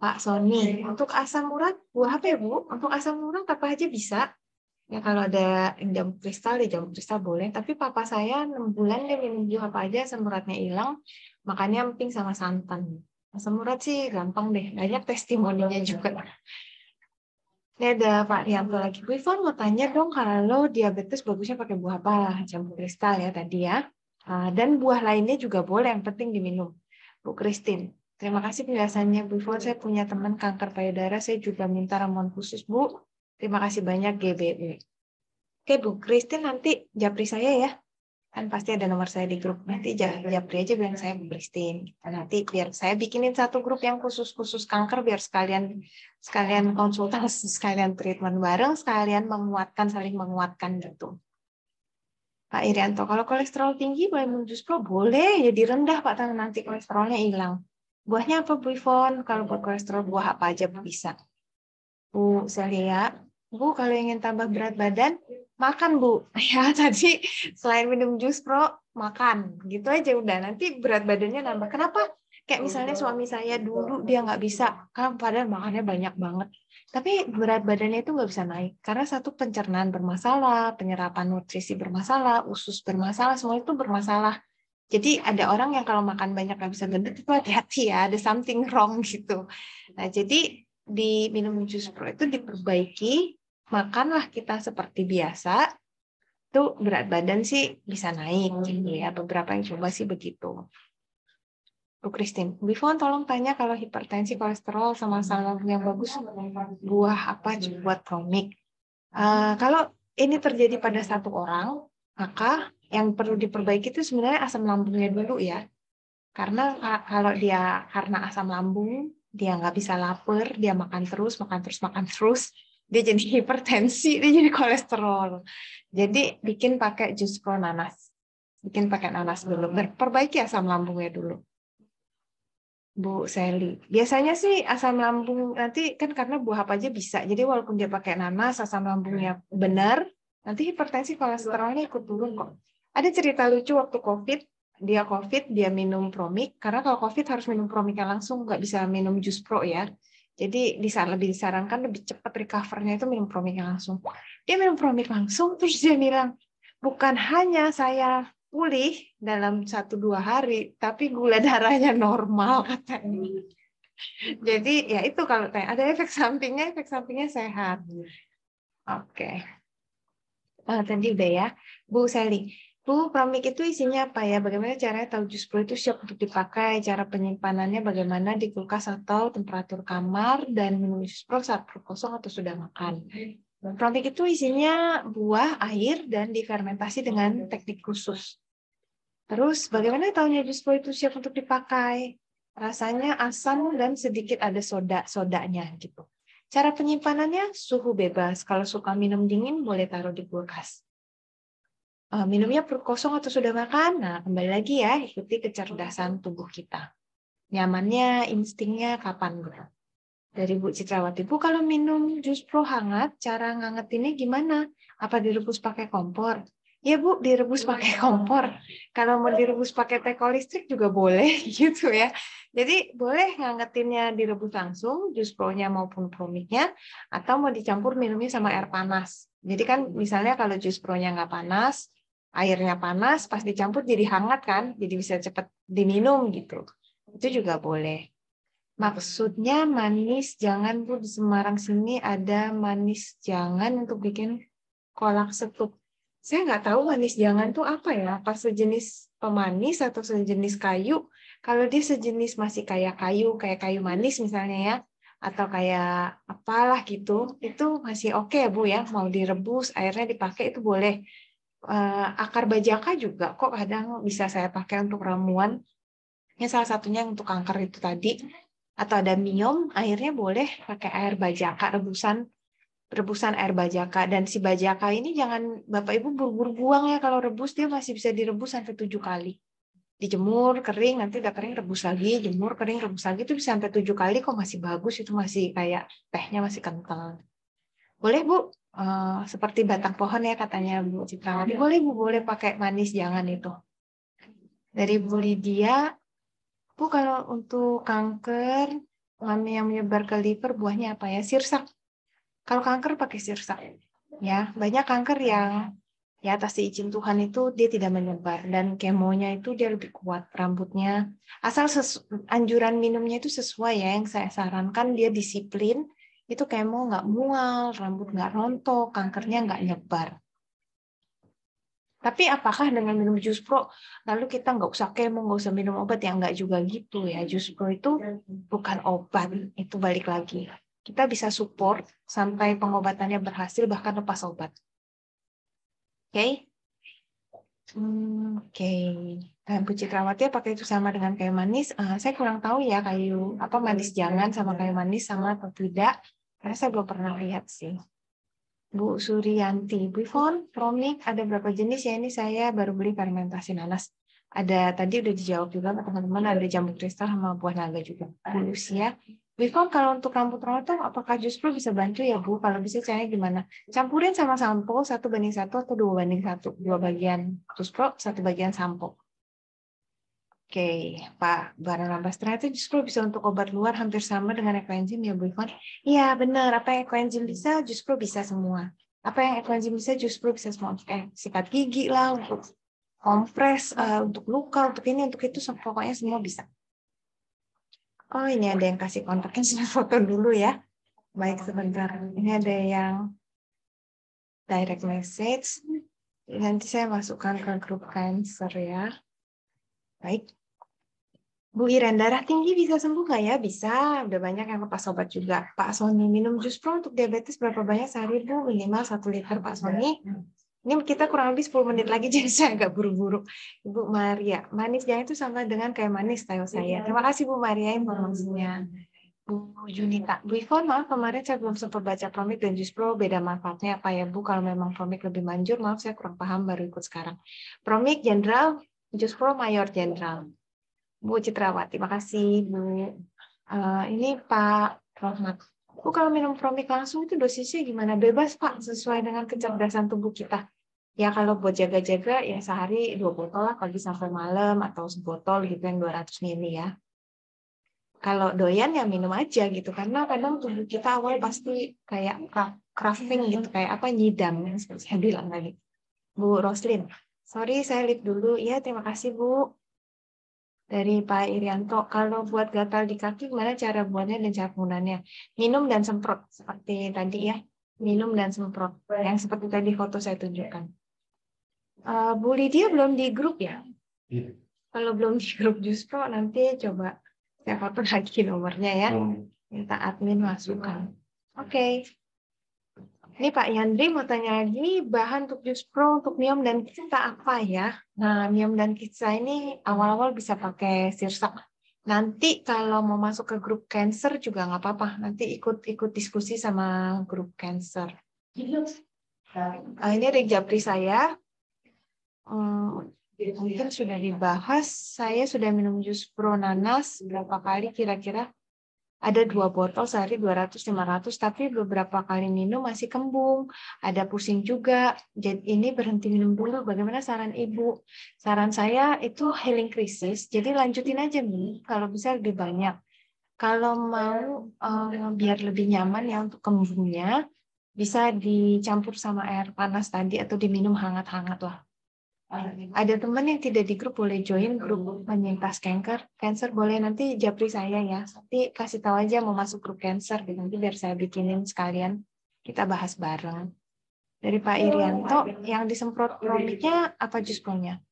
Pak Sony, untuk asam urat Bu apa ya Bu? Untuk asam urat apa aja bisa? Ya kalau ada jam kristal, ya jam kristal boleh. Tapi papa saya 6 bulan dia minum apa aja asam uratnya hilang makannya emping sama santan. Asam urat sih gampang deh, banyak testimoninya juga. Ini ada Pak Rianto lagi. Bu Ivon mau tanya dong kalau diabetes bagusnya pakai buah apa? jamu kristal ya tadi ya. Ah, dan buah lainnya juga boleh, yang penting diminum. Bu Christine, terima kasih penjelasannya Bu Ivon. Saya punya teman kanker payudara, saya juga minta ramuan khusus Bu. Terima kasih banyak gbu e. Oke Bu Christine nanti japri saya ya kan pasti ada nomor saya di grup nanti Japri aja bilang saya beristin nanti biar saya bikinin satu grup yang khusus khusus kanker biar sekalian sekalian konsultasi <laughs> sekalian treatment bareng sekalian menguatkan saling menguatkan gitu Pak Irianto kalau kolesterol tinggi boleh minum pro boleh jadi rendah Pak tangan nanti kolesterolnya hilang buahnya apa Bu Ivon kalau buat kolesterol buah apa aja bisa Bu Celia Bu kalau ingin tambah berat badan makan bu <laughs> ya tadi selain minum jus pro makan gitu aja udah nanti berat badannya nambah kenapa kayak misalnya oh, suami saya iya. dulu dia nggak bisa kan padahal makannya banyak banget tapi berat badannya itu nggak bisa naik karena satu pencernaan bermasalah penyerapan nutrisi bermasalah usus bermasalah semua itu bermasalah jadi ada orang yang kalau makan banyak nggak bisa gendut itu hati-hati ya ada something wrong gitu nah jadi di minum jus pro itu diperbaiki makanlah kita seperti biasa, Tuh berat badan sih bisa naik gitu ya. Beberapa yang coba sih begitu. Bu Christine, Bifon tolong tanya kalau hipertensi, kolesterol sama lambung yang bagus buah apa buat komik? Uh, eh, kalau ini terjadi pada satu orang, maka yang perlu diperbaiki itu sebenarnya asam lambungnya dulu ya. Karena kalau dia karena asam lambung, dia nggak bisa lapar, dia makan terus, makan terus, makan terus, dia jadi <laughs> hipertensi, dia jadi kolesterol. Jadi bikin pakai jus pro nanas. Bikin pakai nanas dulu, hmm. perbaiki asam lambungnya dulu. Bu Sally. Biasanya sih asam lambung nanti kan karena buah apa aja bisa. Jadi walaupun dia pakai nanas, asam lambungnya hmm. benar, nanti hipertensi kolesterolnya ikut turun kok. Ada cerita lucu waktu COVID, dia COVID, dia minum promik, karena kalau COVID harus minum promiknya langsung, nggak bisa minum jus pro ya jadi lebih disarankan lebih cepat recovernya itu minum promik langsung. Dia minum promik langsung, terus dia bilang, bukan hanya saya pulih dalam satu dua hari, tapi gula darahnya normal katanya. Hmm. Jadi ya itu kalau tanya, ada efek sampingnya, efek sampingnya sehat. Hmm. Oke. Okay. Oh, tadi udah ya, Bu Sally. Bu, pramik itu isinya apa ya? Bagaimana caranya tahu jus pro itu siap untuk dipakai? Cara penyimpanannya bagaimana di kulkas atau temperatur kamar dan minum jus pro saat perut kosong atau sudah makan? Pramik itu isinya buah, air, dan difermentasi dengan teknik khusus. Terus, bagaimana tahunya jus pro itu siap untuk dipakai? Rasanya asam dan sedikit ada soda-sodanya gitu. Cara penyimpanannya suhu bebas. Kalau suka minum dingin, boleh taruh di kulkas. Eh, minumnya perut kosong atau sudah makan? Nah, kembali lagi ya, ikuti kecerdasan tubuh kita. Nyamannya, instingnya kapan Dari Bu Citrawati, Bu kalau minum jus pro hangat, cara ngangetinnya gimana? Apa direbus pakai kompor? Ya Bu, direbus pakai kompor. Kalau mau direbus pakai teko listrik juga boleh <laughs> gitu ya. Jadi boleh ngangetinnya direbus langsung, jus pro-nya maupun promiknya, atau mau dicampur minumnya sama air panas. Jadi kan misalnya kalau jus pro-nya nggak panas, airnya panas pas dicampur jadi hangat kan jadi bisa cepat diminum gitu itu juga boleh maksudnya manis jangan bu di Semarang sini ada manis jangan untuk bikin kolak setup saya nggak tahu manis jangan tuh apa ya apa sejenis pemanis atau sejenis kayu kalau dia sejenis masih kayak kayu kayak kayu manis misalnya ya atau kayak apalah gitu itu masih oke okay, bu ya mau direbus airnya dipakai itu boleh uh, akar bajaka juga kok kadang bisa saya pakai untuk ramuan. yang salah satunya untuk kanker itu tadi atau ada miom, akhirnya boleh pakai air bajaka rebusan rebusan air bajaka dan si bajaka ini jangan Bapak Ibu buru-buru buang ya kalau rebus dia masih bisa direbus sampai tujuh kali dijemur kering nanti udah kering rebus lagi jemur kering rebus lagi itu bisa sampai tujuh kali kok masih bagus itu masih kayak tehnya masih kental boleh bu uh, seperti batang pohon ya katanya bu Citrawati boleh bu boleh pakai manis jangan itu dari bu Lydia bu kalau untuk kanker yang menyebar ke liver buahnya apa ya sirsak kalau kanker pakai sirsak ya banyak kanker yang ya atas izin Tuhan itu dia tidak menyebar dan kemonya itu dia lebih kuat rambutnya asal anjuran minumnya itu sesuai ya yang saya sarankan dia disiplin itu kemo nggak mual, rambut nggak rontok, kankernya nggak nyebar. Tapi apakah dengan minum jus pro lalu kita nggak usah kemo, nggak usah minum obat? Ya nggak juga gitu ya. Jus pro itu bukan obat, itu balik lagi. Kita bisa support sampai pengobatannya berhasil bahkan lepas obat. Oke? Okay? Oke. Okay. Dan Bu Citrawati apakah itu sama dengan kayu manis? Uh, saya kurang tahu ya kayu apa manis jangan sama kayu manis sama atau tidak rasa belum pernah lihat sih. Bu Suryanti, Bu Ivon, Romnik, ada berapa jenis ya? Ini saya baru beli fermentasi nanas. Ada tadi udah dijawab juga teman-teman, ada jamu kristal sama buah naga juga. Bu Lucia, ya. Bu Ivon, kalau untuk rambut rontok, apakah justru bisa bantu ya Bu? Kalau bisa caranya gimana? Campurin sama sampo, satu banding satu atau dua banding satu. Dua bagian justru satu bagian sampo. Oke, Pak Barnabas, ternyata justru bisa untuk obat luar hampir sama dengan ekoenzim ya, Bu Ivon? Iya, benar. Apa yang ekoenzim bisa, justru bisa semua. Apa yang ekoenzim bisa, justru bisa semua. Untuk eh, sikat gigi lah, untuk kompres, uh, untuk luka, untuk ini, untuk itu, pokoknya semua bisa. Oh, ini ada yang kasih kontaknya, saya <laughs> foto dulu ya. Baik, sebentar. Ini ada yang direct message. Nanti saya masukkan ke grup cancer ya. Baik. Bu Iren, darah tinggi bisa sembuh nggak ya? Bisa. Udah banyak yang lepas obat juga. Pak Sony minum jus pro untuk diabetes berapa banyak sehari Bu? Minimal 1 liter Pak iya. Sony. Ini kita kurang lebih 10 menit lagi <laughs> jadi saya agak buru-buru. Ibu Maria, manis jangan itu sama dengan kayak manis tahu saya. Iya. Terima kasih Bu Maria iya, informasinya. Bu Junita, Bu Ivon, maaf kemarin saya belum sempat baca promik dan jus pro beda manfaatnya apa ya Bu? Kalau memang promik lebih manjur, maaf saya kurang paham baru ikut sekarang. Promik jenderal, jus pro mayor jenderal. Bu Citrawati. Makasih Bu. Uh, ini Pak Rohmat. Bu kalau minum promik langsung itu dosisnya gimana? Bebas Pak, sesuai dengan kecerdasan tubuh kita. Ya kalau buat jaga-jaga ya sehari dua botol lah kalau sampai malam atau sebotol gitu yang 200 ml ya. Kalau doyan ya minum aja gitu karena kadang tubuh kita awal pasti kayak crafting gitu kayak apa nyidam yang saya bilang tadi. Bu Roslin, sorry saya lip dulu ya terima kasih Bu dari Pak Irianto. Kalau buat gatal di kaki, gimana cara buatnya dan cara penggunaannya? Minum dan semprot, seperti tadi ya. Minum dan semprot, yang seperti tadi foto saya tunjukkan. Uh, Bu Lydia belum di grup ya? Iya. Kalau belum di grup justru nanti coba saya foto lagi nomornya ya. Oh. Minta admin masukkan. Iya. Oke. Okay. Ini Pak Yandri mau tanya lagi, bahan untuk jus pro untuk miom dan kita apa ya? Nah, miom dan kita ini awal-awal bisa pakai sirsak. Nanti kalau mau masuk ke grup cancer juga nggak apa-apa. Nanti ikut-ikut diskusi sama grup cancer. Nah, ini Rik Japri saya. Hmm, mungkin sudah dibahas. Saya sudah minum jus pro nanas berapa kali kira-kira? ada dua botol sehari 200-500 tapi beberapa kali minum masih kembung, ada pusing juga. Jadi ini berhenti minum dulu. Bagaimana saran Ibu? Saran saya itu healing krisis. Jadi lanjutin aja nih kalau bisa lebih banyak. Kalau mau um, biar lebih nyaman ya untuk kembungnya bisa dicampur sama air panas tadi atau diminum hangat-hangat lah ada teman yang tidak di grup boleh join grup penyintas kanker cancer boleh nanti japri saya ya nanti kasih tahu aja mau masuk grup cancer gitu nanti biar saya bikinin sekalian kita bahas bareng dari Pak Irianto yang disemprot promiknya apa jus pronya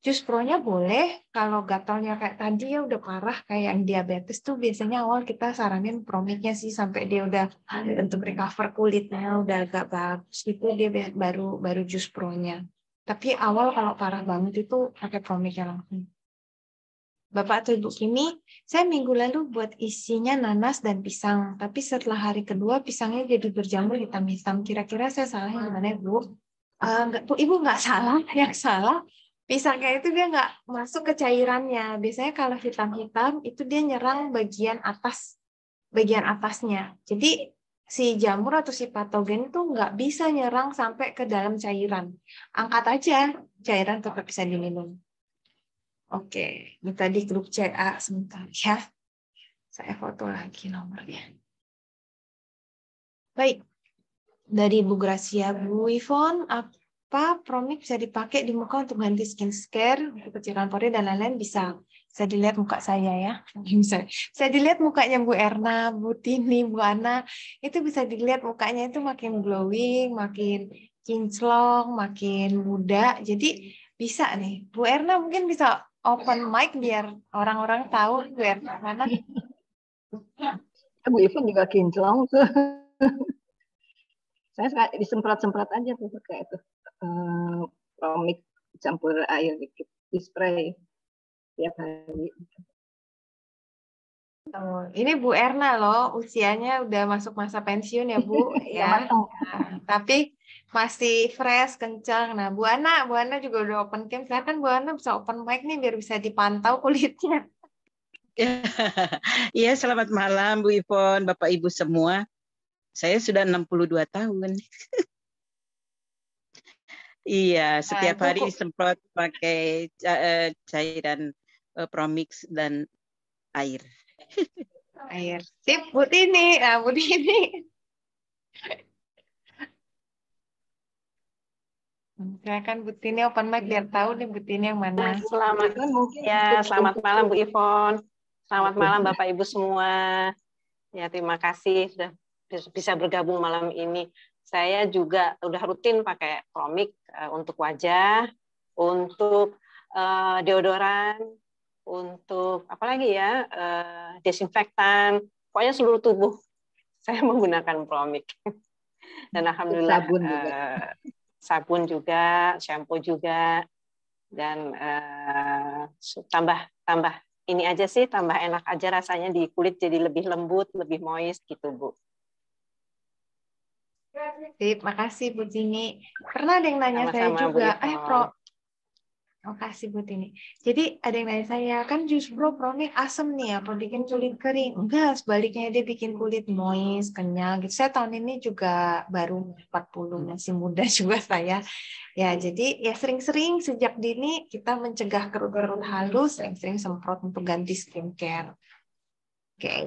jus pronya boleh kalau gatalnya kayak tadi ya udah parah kayak yang diabetes tuh biasanya awal kita saranin promiknya sih sampai dia udah untuk recover kulitnya udah agak bagus gitu dia baru baru jus pronya tapi awal kalau parah banget itu pakai promiknya langsung. Bapak atau Ibu Kimi, saya minggu lalu buat isinya nanas dan pisang, tapi setelah hari kedua pisangnya jadi berjamur hitam-hitam. Kira-kira saya salahnya gimana, Bu? Uh, eh, enggak, Bu, Ibu nggak salah, <laughs> yang salah pisangnya itu dia nggak masuk ke cairannya. Biasanya kalau hitam-hitam itu dia nyerang bagian atas, bagian atasnya. Jadi si jamur atau si patogen itu nggak bisa nyerang sampai ke dalam cairan. Angkat aja cairan tetap bisa diminum. Oke, ini tadi grup CA sebentar ya. Saya foto lagi nomornya. Baik, dari Bu Gracia, Bu Ivon, apa promik bisa dipakai di muka untuk ganti skin skincare, untuk kecilan pori dan lain-lain bisa. Saya dilihat muka saya ya. Bisa. <laughs> Saya dilihat mukanya Bu Erna, Bu Tini, Bu Ana. Itu bisa dilihat mukanya itu makin glowing, makin kinclong, makin muda. Jadi bisa nih. Bu Erna mungkin bisa open mic biar orang-orang tahu Bu Erna mana. <laughs> Bu Ivan juga kinclong <laughs> Saya suka disemprot-semprot aja tuh kayak itu. Uh, eh, promik campur air dikit, di spray tiap hari. ini Bu Erna loh, usianya udah masuk masa pensiun ya Bu, <laughs> iya, ya. Nah, tapi masih fresh, kencang. Nah, Bu Ana, Bu Ana juga udah open camp. kan Bu Ana bisa open mic nih biar bisa dipantau kulitnya. <laughs> Iya, selamat malam Bu Ipon, Bapak Ibu semua. Saya sudah 62 tahun. <laughs> iya, setiap nah, hari semprot pakai eh, cairan uh, promix dan air. <laughs> air. Sip, Bu Tini. Uh, Bu Tini. Hmm, silakan Bu Tini open mic biar tahu nih Bu Tini yang mana. Nah, selamat mungkin. Ya, selamat malam Bu Ivon. Selamat malam Bapak Ibu semua. Ya, terima kasih sudah bisa bergabung malam ini. Saya juga udah rutin pakai promik uh, eh, untuk wajah, untuk uh, deodoran, untuk apa lagi ya uh, eh, desinfektan, pokoknya seluruh tubuh <laughs> saya menggunakan promik. <laughs> Dan alhamdulillah sabun juga, uh, sabun juga shampoo juga, dan uh, tambah tambah ini aja sih tambah enak aja rasanya di kulit jadi lebih lembut, lebih moist gitu bu. Terima kasih Bu Jini. Pernah ada yang nanya Sama-sama, saya juga, eh pro, Makasih oh, buat ini. Jadi ada yang nanya saya, kan jus bro pro asem nih, apa ya, bikin kulit kering? Enggak, sebaliknya dia bikin kulit moist, kenyal gitu. Saya tahun ini juga baru 40, hmm. masih muda <laughs> juga saya. Ya, jadi ya sering-sering sejak dini kita mencegah kerut-kerut halus, sering-sering semprot untuk ganti skincare. Oke. Okay.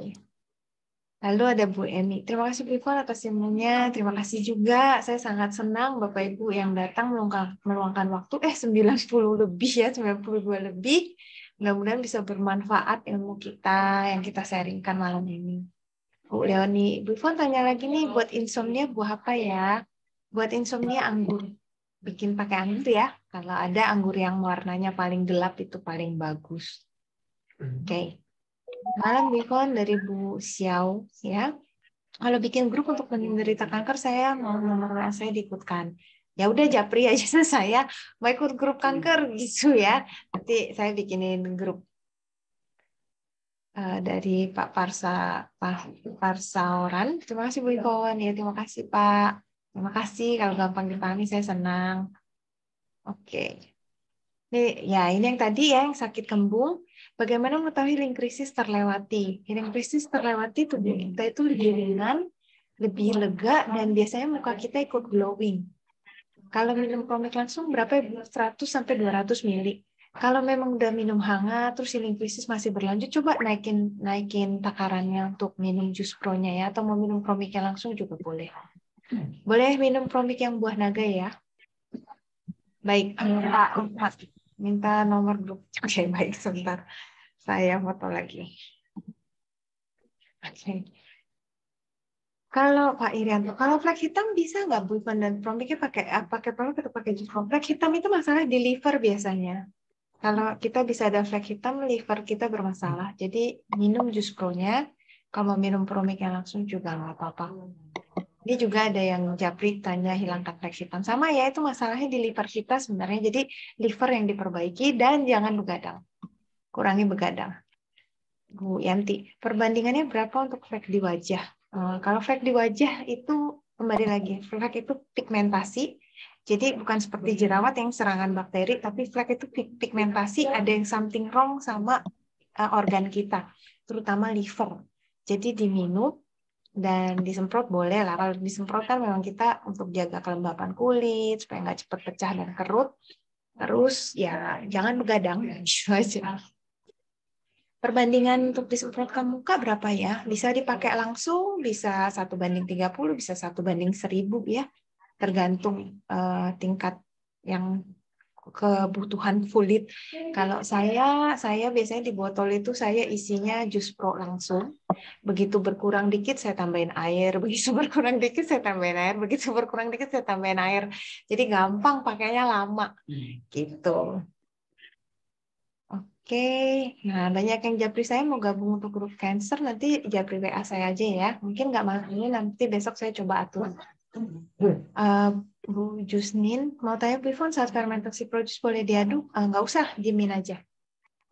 Lalu ada Bu Eni. Terima kasih Bu Ivon atas semuanya. Terima kasih juga. Saya sangat senang Bapak Ibu yang datang meluangkan, waktu eh 90 lebih ya, 92 lebih. Mudah-mudahan bisa bermanfaat ilmu kita yang kita sharingkan malam ini. Bu oh, iya. Leoni, Bu Ivon tanya lagi nih buat insomnia buah apa ya? Buat insomnia anggur. Bikin pakai anggur ya. Kalau ada anggur yang warnanya paling gelap itu paling bagus. Hmm. Oke. Okay. Malam Bikon dari Bu Xiao ya. Kalau bikin grup untuk penderita kanker saya mau nomor saya diikutkan. Ya udah Japri <laughs> aja saya mau ikut grup kanker gitu ya. Nanti saya bikinin grup eh, dari Pak Parsa Pak Parsaoran. Terima kasih Bu Ikon. Ya, terima kasih Pak. Terima kasih kalau gampang dipahami saya senang. Oke. Okay. Ya, ini yang tadi ya, yang sakit kembung. Bagaimana mengetahui link krisis terlewati? Link krisis terlewati tubuh kita itu lebih ringan, lebih lega, dan biasanya muka kita ikut glowing. Kalau minum komik langsung berapa 100 ya? sampai 200 mili. Kalau memang udah minum hangat, terus healing krisis masih berlanjut, coba naikin naikin takarannya untuk minum jus pronya ya, atau mau minum promiknya langsung juga boleh. Boleh minum promik yang buah naga ya. Baik, Pak. Minta nomor grup. <laughs> Oke, okay, baik sebentar. Saya foto lagi. Oke. Okay. Kalau Pak Irianto, kalau flek hitam bisa nggak Bu dan Promiknya pakai eh, pakai produk atau pakai jus Flek hitam itu masalah di liver biasanya. Kalau kita bisa ada flek hitam, liver kita bermasalah. Jadi minum jus pro-nya, kalau minum promik yang langsung juga nggak apa-apa. Ini juga ada yang japri tanya hilang hitam Sama ya, itu masalahnya di liver kita sebenarnya. Jadi liver yang diperbaiki dan jangan begadang. Kurangi begadang. Bu Yanti, perbandingannya berapa untuk flek di wajah? Uh, kalau flek di wajah itu kembali lagi, flek itu pigmentasi. Jadi bukan seperti jerawat yang serangan bakteri, tapi flek itu pigmentasi, ada yang something wrong sama uh, organ kita, terutama liver. Jadi diminum dan disemprot boleh lah kalau disemprot kan memang kita untuk jaga kelembapan kulit supaya nggak cepat pecah dan kerut terus ya jangan begadang iya. <laughs> aja perbandingan untuk disemprot ke muka berapa ya bisa dipakai langsung bisa satu banding 30 bisa satu banding 1000 ya tergantung uh, tingkat yang kebutuhan kulit. Kalau saya, saya biasanya di botol itu saya isinya jus pro langsung. Begitu berkurang dikit saya tambahin air, <laughs> begitu berkurang dikit saya tambahin air, begitu berkurang dikit saya tambahin air. Jadi gampang pakainya lama gitu. Oke, okay. nah banyak yang japri saya mau gabung untuk grup cancer nanti japri WA saya aja ya. Mungkin nggak malam ini nanti besok saya coba atur. Uh, Bu Jusnin, mau tanya Bu Ivon saat fermentasi produce boleh diaduk? Uh, usah, dimin aja.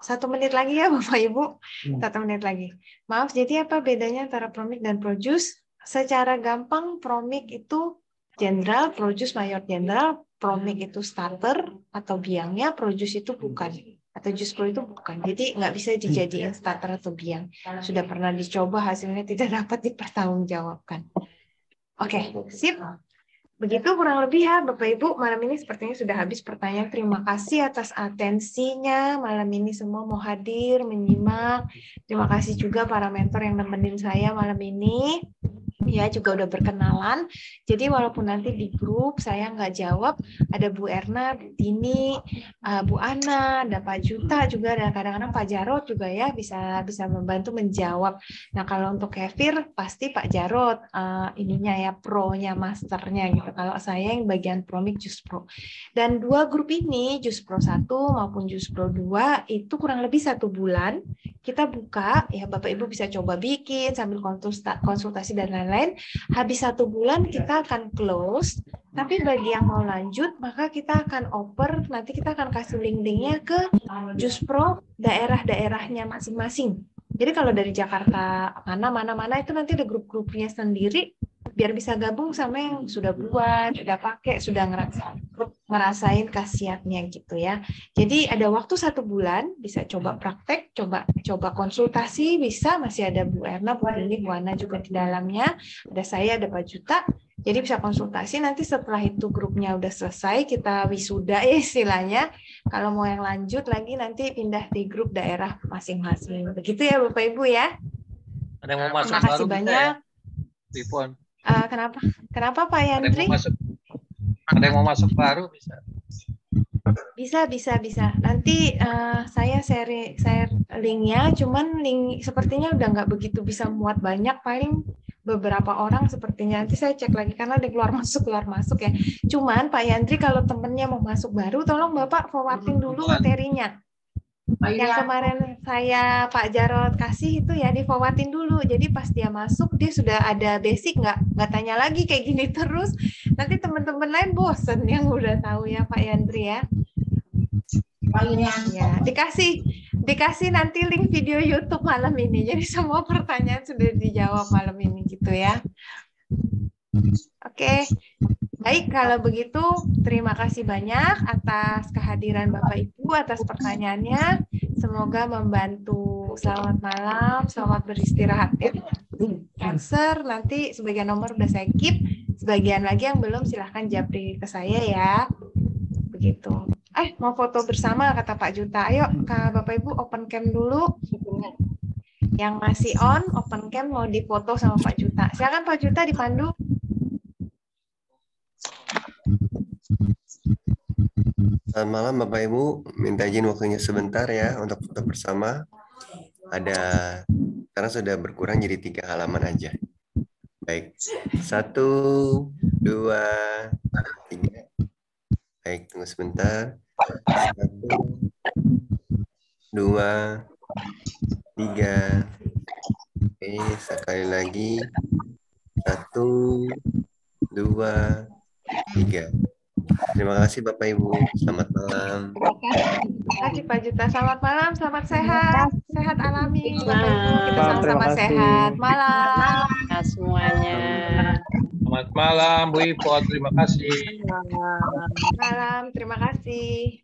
Satu menit lagi ya <laughs> Bapak Ibu, hmm. satu menit lagi. Maaf, jadi apa bedanya antara promik dan produce? Secara gampang, promik itu general, produce mayor general, promik hmm. itu starter atau biangnya, produce itu bukan hmm. atau jus pro itu bukan. Jadi nggak bisa dijadikan starter atau biang. Sudah pernah dicoba hasilnya tidak <laughs> dapat dipertanggungjawabkan. Oke, okay, gitu. sip. Nah. Begitu kurang lebih ya Bapak Ibu, malam ini sepertinya sudah habis pertanyaan. Terima kasih atas atensinya. Malam ini semua mau hadir, menyimak. Terima kasih juga para mentor yang nemenin saya malam ini ya juga udah berkenalan. Jadi walaupun nanti di grup saya nggak jawab, ada Bu Erna, Bu Tini, uh, eh, Bu Ana, ada Pak Juta juga, dan kadang-kadang Pak Jarot juga ya bisa bisa membantu menjawab. Nah kalau untuk Kefir pasti Pak Jarot uh, eh, ininya ya pro-nya, masternya gitu. Kalau saya yang bagian promik Juspro. Dan dua grup ini Juspro satu maupun Juspro dua itu kurang lebih satu bulan kita buka ya Bapak Ibu bisa coba bikin sambil konsultasi dan lain-lain lain-lain. Habis satu bulan iya. kita akan close, tapi bagi yang mau lanjut maka kita akan oper. Nanti kita akan kasih link-linknya ke Juspro daerah-daerahnya masing-masing. Jadi kalau dari Jakarta mana mana mana itu nanti ada grup-grupnya sendiri biar bisa gabung sama yang sudah buat, sudah pakai, sudah ngerasain, ngerasain khasiatnya gitu ya. Jadi ada waktu satu bulan, bisa coba hmm. praktek, coba coba konsultasi, bisa masih ada Bu Erna, Bu Dini, Bu Ana juga di dalamnya, ada saya, ada Pak Juta. Jadi bisa konsultasi nanti setelah itu grupnya udah selesai kita wisuda ya <laughs> istilahnya. Kalau mau yang lanjut lagi nanti pindah di grup daerah masing-masing. Begitu ya Bapak Ibu ya. Ada yang mau masuk Terima kasih baru banyak. Ya. Eh, kenapa? Kenapa Pak Yandri? Ada yang mau masuk, baru bisa. Bisa, bisa, bisa. Nanti uh, saya share, share linknya, cuman link sepertinya udah nggak begitu bisa muat banyak, paling beberapa orang sepertinya. Nanti saya cek lagi karena ada keluar <laughs> masuk keluar masuk ya. Cuman Pak Yandri kalau temennya mau masuk baru, tolong Bapak forwarding dulu materinya. Yang kemarin saya Pak Jarot kasih itu ya difawatin dulu. Jadi pas dia masuk dia sudah ada basic nggak nggak tanya lagi kayak gini terus. Nanti teman-teman lain bosen yang udah tahu ya Pak Yandri ya. Pak Ya, iya, dikasih dikasih nanti link video YouTube malam ini. Jadi semua pertanyaan sudah dijawab malam ini gitu ya. Hmm. Oke, okay. Baik, kalau begitu terima kasih banyak atas kehadiran Bapak Ibu, atas pertanyaannya. Semoga membantu. Selamat malam, selamat beristirahat ya. Answer nanti sebagian nomor sudah saya keep, sebagian lagi yang belum silahkan japri ke saya ya. Begitu. Eh, mau foto bersama kata Pak Juta. Ayo, Kak Bapak Ibu open cam dulu yang masih on open cam mau dipoto sama Pak Juta. Silakan Pak Juta dipandu. Selamat malam Bapak Ibu, minta izin waktunya sebentar ya untuk foto bersama. Ada karena sudah berkurang jadi tiga halaman aja. Baik, satu, dua, tiga. Baik, tunggu sebentar. Satu, dua, tiga. Oke, sekali lagi. Satu, dua, tiga. Terima kasih Bapak Ibu. Selamat malam. Terima kasih Pak Juta. Selamat malam, selamat sehat. Sehat alami Kita sama-sama sehat. Malam. Ya, semuanya. Selamat malam Bu Ipo. Terima kasih. Malam. Malam. Terima kasih.